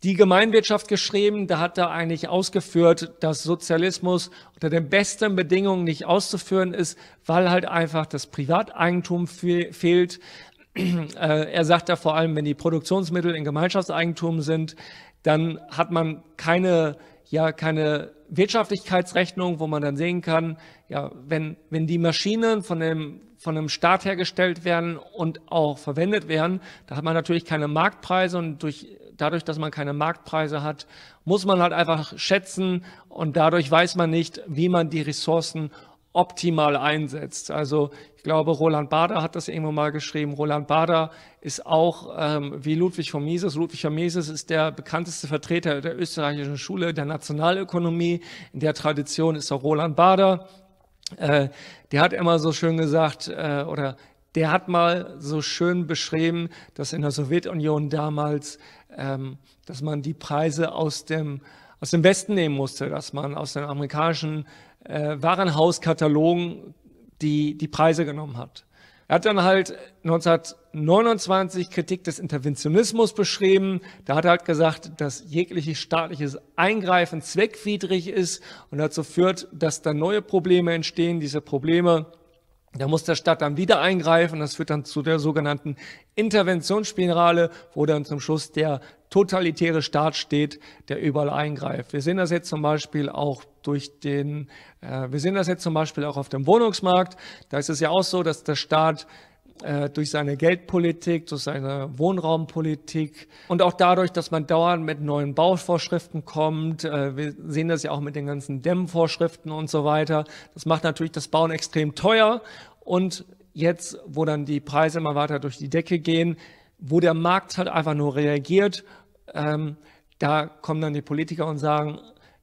die Gemeinwirtschaft geschrieben. Da hat er eigentlich ausgeführt, dass Sozialismus unter den besten Bedingungen nicht auszuführen ist, weil halt einfach das Privateigentum fehlt, äh, er sagt da vor allem, wenn die Produktionsmittel in Gemeinschaftseigentum sind, dann hat man keine, ja, keine Wirtschaftlichkeitsrechnung, wo man dann sehen kann, ja, wenn, wenn die Maschinen von dem, von einem Staat hergestellt werden und auch verwendet werden, da hat man natürlich keine Marktpreise und durch, dadurch, dass man keine Marktpreise hat, muss man halt einfach schätzen und dadurch weiß man nicht, wie man die Ressourcen optimal einsetzt. Also ich glaube, Roland Bader hat das irgendwo mal geschrieben. Roland Bader ist auch ähm, wie Ludwig von Mises. Ludwig von Mises ist der bekannteste Vertreter der österreichischen Schule der Nationalökonomie. In der Tradition ist auch Roland Bader. Äh, der hat immer so schön gesagt äh, oder der hat mal so schön beschrieben, dass in der Sowjetunion damals, ähm, dass man die Preise aus dem, aus dem Westen nehmen musste, dass man aus den amerikanischen äh, Warenhauskatalogen die, die Preise genommen hat. Er hat dann halt 1929 Kritik des Interventionismus beschrieben. Da hat er halt gesagt, dass jegliches staatliches Eingreifen zweckwidrig ist und dazu führt, dass da neue Probleme entstehen. Diese Probleme, da muss der Staat dann wieder eingreifen. Das führt dann zu der sogenannten Interventionsspirale, wo dann zum Schluss der totalitäre Staat steht, der überall eingreift. Wir sehen das jetzt zum Beispiel auch durch den, äh, wir sehen das jetzt zum Beispiel auch auf dem Wohnungsmarkt. Da ist es ja auch so, dass der Staat äh, durch seine Geldpolitik, durch seine Wohnraumpolitik und auch dadurch, dass man dauernd mit neuen Bauvorschriften kommt. Äh, wir sehen das ja auch mit den ganzen Dämmvorschriften und so weiter. Das macht natürlich das Bauen extrem teuer und jetzt, wo dann die Preise immer weiter durch die Decke gehen, wo der Markt halt einfach nur reagiert ähm, da kommen dann die Politiker und sagen,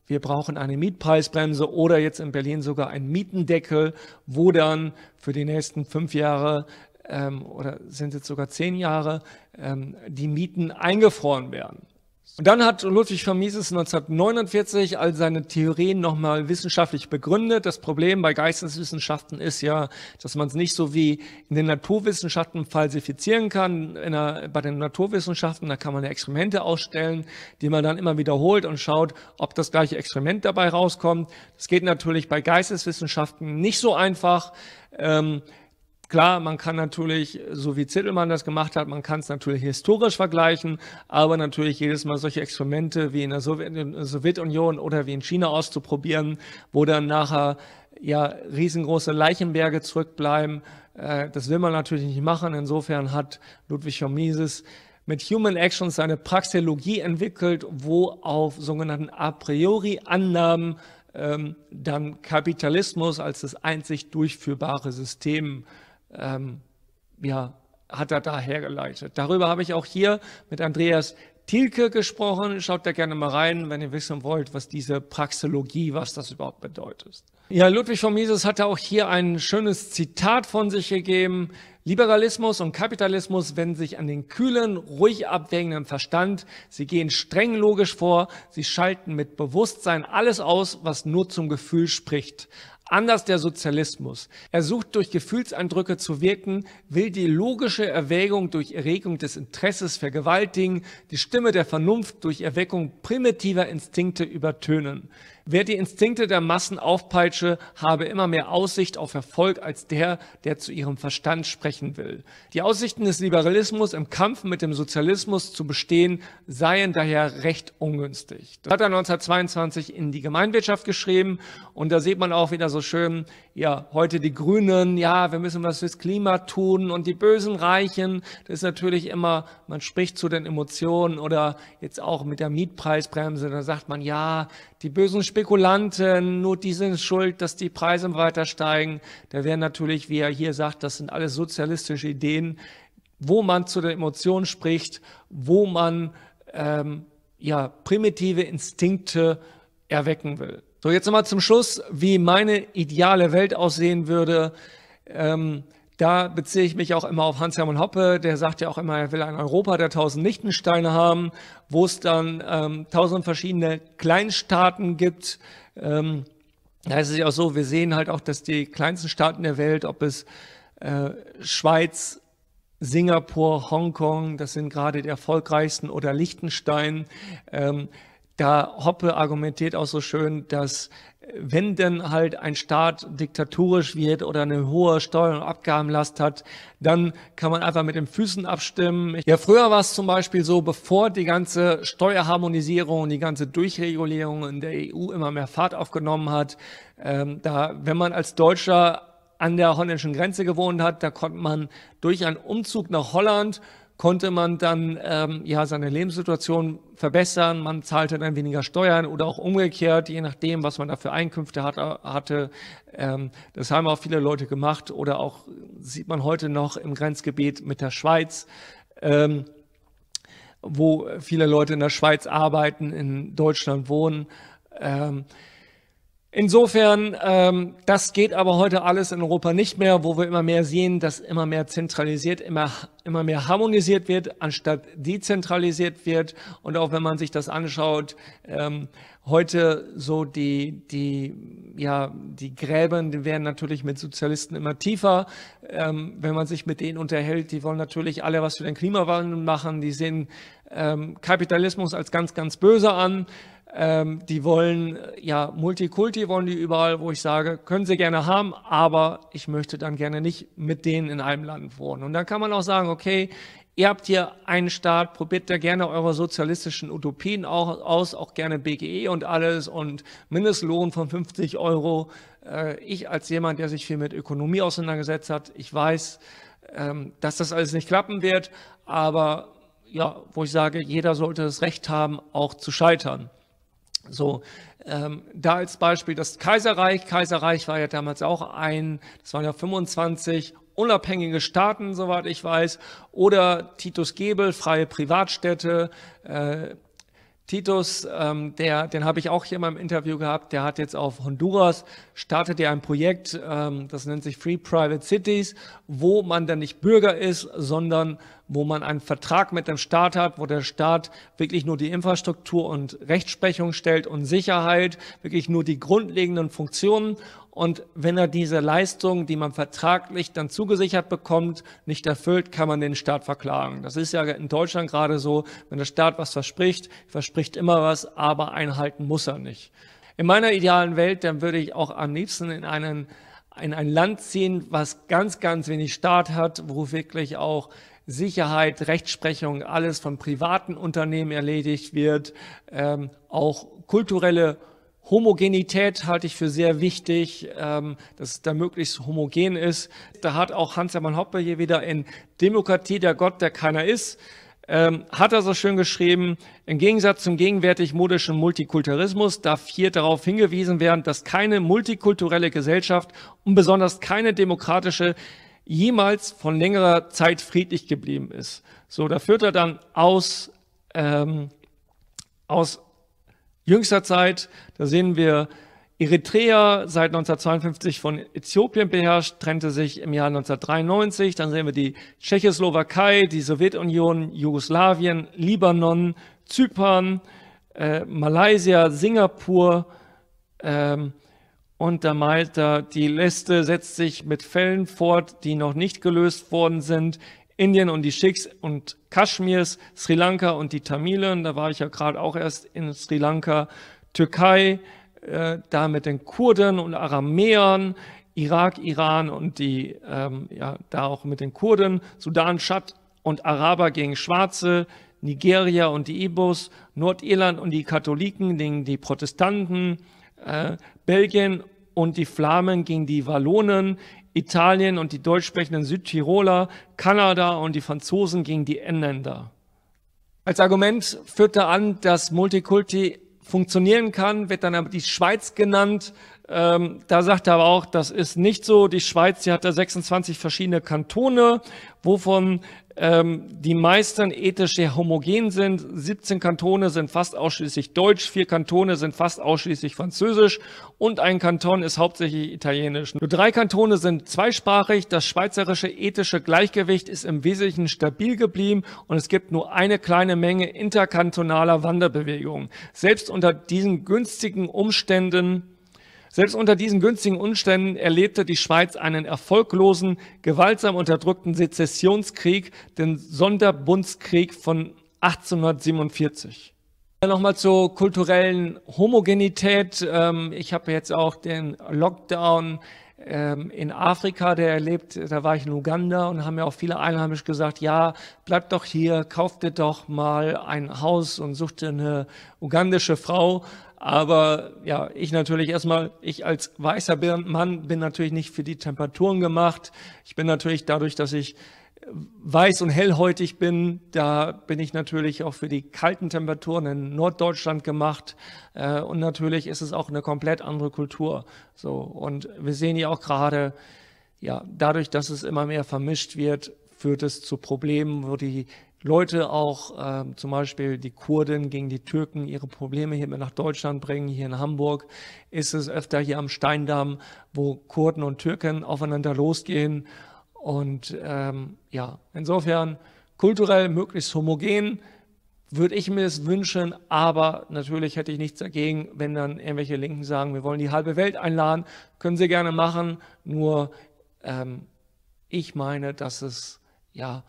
wir brauchen eine Mietpreisbremse oder jetzt in Berlin sogar einen Mietendeckel, wo dann für die nächsten fünf Jahre ähm, oder sind jetzt sogar zehn Jahre ähm, die Mieten eingefroren werden. Und dann hat Ludwig von Mises 1949 all seine Theorien nochmal wissenschaftlich begründet. Das Problem bei Geisteswissenschaften ist ja, dass man es nicht so wie in den Naturwissenschaften falsifizieren kann. Der, bei den Naturwissenschaften, da kann man ja Experimente ausstellen, die man dann immer wiederholt und schaut, ob das gleiche Experiment dabei rauskommt. Das geht natürlich bei Geisteswissenschaften nicht so einfach. Ähm, Klar, man kann natürlich, so wie Zittelmann das gemacht hat, man kann es natürlich historisch vergleichen, aber natürlich jedes Mal solche Experimente wie in der Sowjetunion oder wie in China auszuprobieren, wo dann nachher ja riesengroße Leichenberge zurückbleiben, äh, das will man natürlich nicht machen. Insofern hat Ludwig von Mises mit Human Actions seine Praxeologie entwickelt, wo auf sogenannten a priori Annahmen ähm, dann Kapitalismus als das einzig durchführbare System äh, ähm, ja, hat er da hergeleitet. Darüber habe ich auch hier mit Andreas Thielke gesprochen. Schaut da gerne mal rein, wenn ihr wissen wollt, was diese Praxologie, was das überhaupt bedeutet. Ja, Ludwig von Mises hatte auch hier ein schönes Zitat von sich gegeben. Liberalismus und Kapitalismus wenden sich an den kühlen, ruhig abwägenden Verstand. Sie gehen streng logisch vor. Sie schalten mit Bewusstsein alles aus, was nur zum Gefühl spricht. Anders der Sozialismus. Er sucht durch Gefühlseindrücke zu wirken, will die logische Erwägung durch Erregung des Interesses vergewaltigen, die Stimme der Vernunft durch Erweckung primitiver Instinkte übertönen. Wer die Instinkte der Massen aufpeitsche, habe immer mehr Aussicht auf Erfolg als der, der zu ihrem Verstand sprechen will. Die Aussichten des Liberalismus im Kampf mit dem Sozialismus zu bestehen, seien daher recht ungünstig. Das hat er 1922 in die Gemeinwirtschaft geschrieben und da sieht man auch wieder so schön, ja, heute die Grünen, ja, wir müssen was fürs Klima tun und die bösen Reichen, das ist natürlich immer, man spricht zu den Emotionen oder jetzt auch mit der Mietpreisbremse, da sagt man, ja, die bösen Spekulanten Spekulanten, nur die sind schuld, dass die Preise weiter steigen. Da wären natürlich, wie er hier sagt, das sind alles sozialistische Ideen, wo man zu den Emotionen spricht, wo man ähm, ja, primitive Instinkte erwecken will. So, jetzt nochmal zum Schluss, wie meine ideale Welt aussehen würde. Ähm, da beziehe ich mich auch immer auf Hans-Hermann Hoppe, der sagt ja auch immer, er will ein Europa der tausend Lichtensteine haben, wo es dann ähm, tausend verschiedene Kleinstaaten gibt. Ähm, da ist es ja auch so, wir sehen halt auch, dass die kleinsten Staaten der Welt, ob es äh, Schweiz, Singapur, Hongkong, das sind gerade die erfolgreichsten, oder Liechtenstein, ähm, da Hoppe argumentiert auch so schön, dass wenn denn halt ein Staat diktatorisch wird oder eine hohe Steuer- und Abgabenlast hat, dann kann man einfach mit den Füßen abstimmen. Ja, früher war es zum Beispiel so, bevor die ganze Steuerharmonisierung und die ganze Durchregulierung in der EU immer mehr Fahrt aufgenommen hat, ähm, da, wenn man als Deutscher an der holländischen Grenze gewohnt hat, da konnte man durch einen Umzug nach Holland konnte man dann ähm, ja seine Lebenssituation verbessern, man zahlte dann weniger Steuern oder auch umgekehrt, je nachdem, was man da für Einkünfte hat, hatte. Ähm, das haben auch viele Leute gemacht oder auch sieht man heute noch im Grenzgebiet mit der Schweiz. Ähm, wo viele Leute in der Schweiz arbeiten, in Deutschland wohnen. Ähm, Insofern, ähm, das geht aber heute alles in Europa nicht mehr, wo wir immer mehr sehen, dass immer mehr zentralisiert, immer, immer mehr harmonisiert wird, anstatt dezentralisiert wird. Und auch wenn man sich das anschaut, ähm, heute so die, die, ja, die Gräben, die werden natürlich mit Sozialisten immer tiefer. Ähm, wenn man sich mit denen unterhält, die wollen natürlich alle was für den Klimawandel machen, die sehen ähm, Kapitalismus als ganz, ganz böse an. Ähm, die wollen, ja, Multikulti wollen die überall, wo ich sage, können sie gerne haben, aber ich möchte dann gerne nicht mit denen in einem Land wohnen. Und dann kann man auch sagen, okay, ihr habt hier einen Staat, probiert da gerne eure sozialistischen Utopien auch, aus, auch gerne BGE und alles und Mindestlohn von 50 Euro. Äh, ich als jemand, der sich viel mit Ökonomie auseinandergesetzt hat, ich weiß, ähm, dass das alles nicht klappen wird, aber ja, wo ich sage, jeder sollte das Recht haben, auch zu scheitern. So, ähm, da als Beispiel das Kaiserreich. Kaiserreich war ja damals auch ein, das waren ja 25 unabhängige Staaten, soweit ich weiß. Oder Titus Gebel, freie Privatstädte. Äh, Titus, ähm, der, den habe ich auch hier in meinem Interview gehabt, der hat jetzt auf Honduras, startet er ein Projekt, ähm, das nennt sich Free Private Cities, wo man dann nicht Bürger ist, sondern wo man einen Vertrag mit dem Staat hat, wo der Staat wirklich nur die Infrastruktur und Rechtsprechung stellt und Sicherheit, wirklich nur die grundlegenden Funktionen. Und wenn er diese Leistungen, die man vertraglich dann zugesichert bekommt, nicht erfüllt, kann man den Staat verklagen. Das ist ja in Deutschland gerade so, wenn der Staat was verspricht, verspricht immer was, aber einhalten muss er nicht. In meiner idealen Welt, dann würde ich auch am liebsten in einen in ein Land ziehen, was ganz, ganz wenig Staat hat, wo wirklich auch Sicherheit, Rechtsprechung, alles von privaten Unternehmen erledigt wird. Ähm, auch kulturelle Homogenität halte ich für sehr wichtig, ähm, dass es da möglichst homogen ist. Da hat auch Hans-Hermann Hoppe hier wieder in Demokratie der Gott, der keiner ist, ähm, hat er so schön geschrieben, im Gegensatz zum gegenwärtig modischen Multikulturalismus darf hier darauf hingewiesen werden, dass keine multikulturelle Gesellschaft und besonders keine demokratische jemals von längerer Zeit friedlich geblieben ist. So, da führt er dann aus, ähm, aus jüngster Zeit, da sehen wir Eritrea seit 1952 von Äthiopien beherrscht, trennte sich im Jahr 1993. Dann sehen wir die Tschechoslowakei, die Sowjetunion, Jugoslawien, Libanon, Zypern, äh, Malaysia, Singapur, ähm, und da meint er, die Liste setzt sich mit Fällen fort, die noch nicht gelöst worden sind. Indien und die Schicks und Kaschmirs, Sri Lanka und die Tamilen, da war ich ja gerade auch erst in Sri Lanka, Türkei, äh, da mit den Kurden und Aramäern, Irak, Iran und die, ähm, ja, da auch mit den Kurden, Sudan, Schad und Araber gegen Schwarze, Nigeria und die Ibos, Nordirland und die Katholiken gegen die Protestanten, äh, Belgien und die Flamen gegen die Wallonen, Italien und die deutsch sprechenden Südtiroler, Kanada und die Franzosen gegen die Engländer. Als Argument führt er an, dass Multikulti funktionieren kann, wird dann aber die Schweiz genannt. Ähm, da sagt er aber auch, das ist nicht so. Die Schweiz, sie hat da 26 verschiedene Kantone, wovon ähm, die meisten ethisch sehr homogen sind. 17 Kantone sind fast ausschließlich deutsch, vier Kantone sind fast ausschließlich französisch und ein Kanton ist hauptsächlich italienisch. Nur drei Kantone sind zweisprachig. Das schweizerische ethische Gleichgewicht ist im Wesentlichen stabil geblieben und es gibt nur eine kleine Menge interkantonaler Wanderbewegungen. Selbst unter diesen günstigen Umständen selbst unter diesen günstigen Umständen erlebte die Schweiz einen erfolglosen, gewaltsam unterdrückten Sezessionskrieg, den Sonderbundskrieg von 1847. Nochmal zur kulturellen Homogenität. Ähm, ich habe jetzt auch den Lockdown ähm, in Afrika, der erlebt, da war ich in Uganda und haben mir auch viele Einheimische gesagt, ja, bleib doch hier, kauf dir doch mal ein Haus und such dir eine ugandische Frau. Aber ja, ich natürlich erstmal, ich als weißer Mann bin natürlich nicht für die Temperaturen gemacht. Ich bin natürlich dadurch, dass ich weiß und hellhäutig bin, da bin ich natürlich auch für die kalten Temperaturen in Norddeutschland gemacht. Äh, und natürlich ist es auch eine komplett andere Kultur. So, und wir sehen ja auch gerade, ja, dadurch, dass es immer mehr vermischt wird, führt es zu Problemen, wo die Leute auch, äh, zum Beispiel die Kurden gegen die Türken, ihre Probleme hier mit nach Deutschland bringen. Hier in Hamburg ist es öfter hier am Steindamm, wo Kurden und Türken aufeinander losgehen. Und ähm, ja, insofern kulturell möglichst homogen würde ich mir es wünschen, aber natürlich hätte ich nichts dagegen, wenn dann irgendwelche Linken sagen, wir wollen die halbe Welt einladen. Können sie gerne machen, nur ähm, ich meine, dass es ja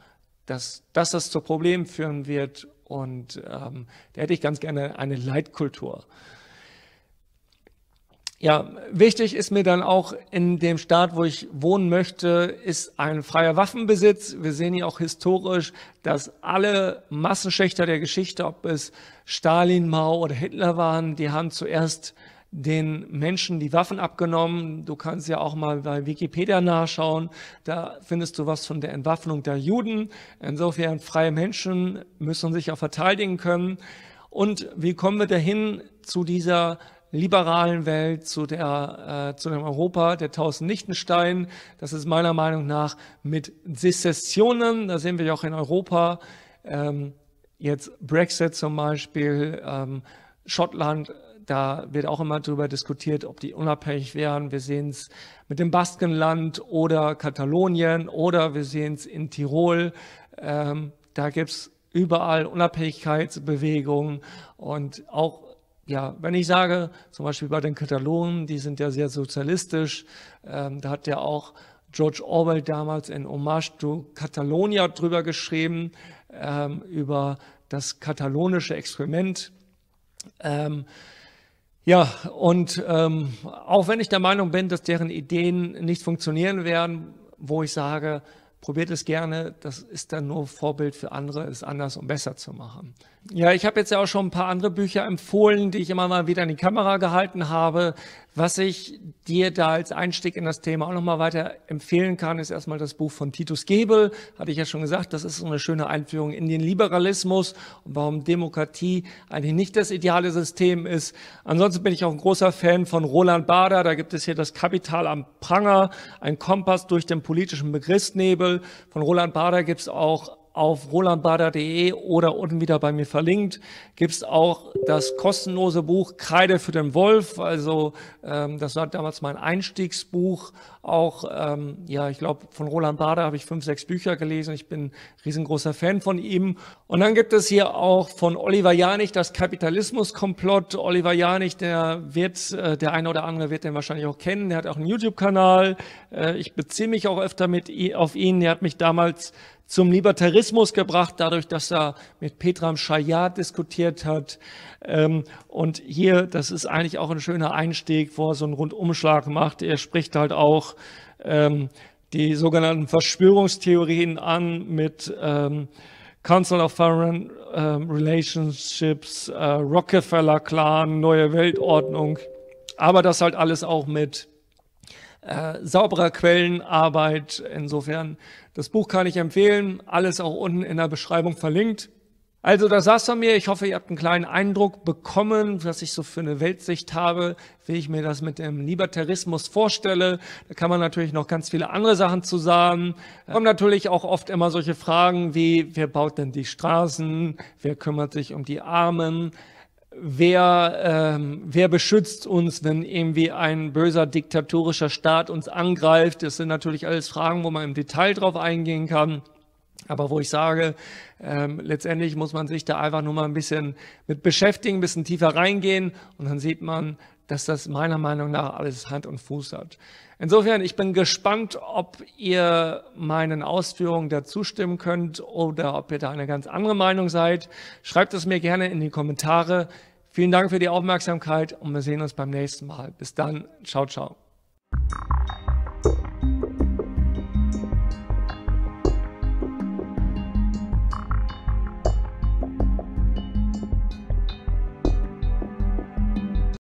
dass, dass das zu Problemen führen wird. Und ähm, da hätte ich ganz gerne eine Leitkultur. Ja, wichtig ist mir dann auch in dem Staat, wo ich wohnen möchte, ist ein freier Waffenbesitz. Wir sehen hier auch historisch, dass alle Massenschächter der Geschichte, ob es Stalin, Mao oder Hitler waren, die haben zuerst den Menschen die Waffen abgenommen. Du kannst ja auch mal bei Wikipedia nachschauen. Da findest du was von der Entwaffnung der Juden. Insofern freie Menschen müssen sich ja verteidigen können. Und wie kommen wir dahin zu dieser liberalen Welt, zu, der, äh, zu dem Europa der tausend Lichtenstein? Das ist meiner Meinung nach mit Sezessionen. Da sehen wir ja auch in Europa ähm, jetzt Brexit zum Beispiel, ähm, Schottland da wird auch immer darüber diskutiert, ob die unabhängig wären. Wir sehen es mit dem Baskenland oder Katalonien oder wir sehen es in Tirol. Ähm, da gibt es überall Unabhängigkeitsbewegungen und auch ja, wenn ich sage, zum Beispiel bei den Katalonen, die sind ja sehr sozialistisch, ähm, da hat ja auch George Orwell damals in Hommage to Catalonia drüber geschrieben, ähm, über das katalonische Experiment. Ähm, ja, und ähm, auch wenn ich der Meinung bin, dass deren Ideen nicht funktionieren werden, wo ich sage, probiert es gerne, das ist dann nur Vorbild für andere, es anders und besser zu machen. Ja, ich habe jetzt ja auch schon ein paar andere Bücher empfohlen, die ich immer mal wieder in die Kamera gehalten habe. Was ich dir da als Einstieg in das Thema auch nochmal weiter empfehlen kann, ist erstmal das Buch von Titus Gebel. Hatte ich ja schon gesagt, das ist so eine schöne Einführung in den Liberalismus und warum Demokratie eigentlich nicht das ideale System ist. Ansonsten bin ich auch ein großer Fan von Roland Bader. Da gibt es hier das Kapital am Pranger, ein Kompass durch den politischen Begriffsnebel. Von Roland Bader gibt es auch auf rolandbader.de oder unten wieder bei mir verlinkt, gibt's auch das kostenlose Buch Kreide für den Wolf. Also ähm, das war damals mein Einstiegsbuch. Auch, ähm, ja, ich glaube, von Roland Bader habe ich fünf, sechs Bücher gelesen. Ich bin riesengroßer Fan von ihm. Und dann gibt es hier auch von Oliver Janich das Kapitalismus-Komplott. Oliver Janich, der wird, äh, der eine oder andere wird den wahrscheinlich auch kennen. Der hat auch einen YouTube-Kanal. Äh, ich beziehe mich auch öfter mit auf ihn. Der hat mich damals zum Libertarismus gebracht, dadurch, dass er mit Petram Schayat diskutiert hat. Ähm, und hier, das ist eigentlich auch ein schöner Einstieg, wo er so einen Rundumschlag macht. Er spricht halt auch ähm, die sogenannten Verschwörungstheorien an mit ähm, Council of Foreign Relationships, äh, Rockefeller Clan, Neue Weltordnung. Aber das halt alles auch mit äh, sauberer Quellenarbeit. Insofern das Buch kann ich empfehlen, alles auch unten in der Beschreibung verlinkt. Also das saß er mir. Ich hoffe, ihr habt einen kleinen Eindruck bekommen, was ich so für eine Weltsicht habe, wie ich mir das mit dem Libertarismus vorstelle. Da kann man natürlich noch ganz viele andere Sachen zu sagen. Da kommen natürlich auch oft immer solche Fragen wie, wer baut denn die Straßen? Wer kümmert sich um die Armen? wer, ähm, wer beschützt uns, wenn irgendwie ein böser diktatorischer Staat uns angreift. Das sind natürlich alles Fragen, wo man im Detail drauf eingehen kann. Aber wo ich sage, ähm, letztendlich muss man sich da einfach nur mal ein bisschen mit beschäftigen, ein bisschen tiefer reingehen und dann sieht man, dass das meiner Meinung nach alles Hand und Fuß hat. Insofern, ich bin gespannt, ob ihr meinen Ausführungen dazu stimmen könnt oder ob ihr da eine ganz andere Meinung seid. Schreibt es mir gerne in die Kommentare. Vielen Dank für die Aufmerksamkeit und wir sehen uns beim nächsten Mal. Bis dann. Ciao, ciao.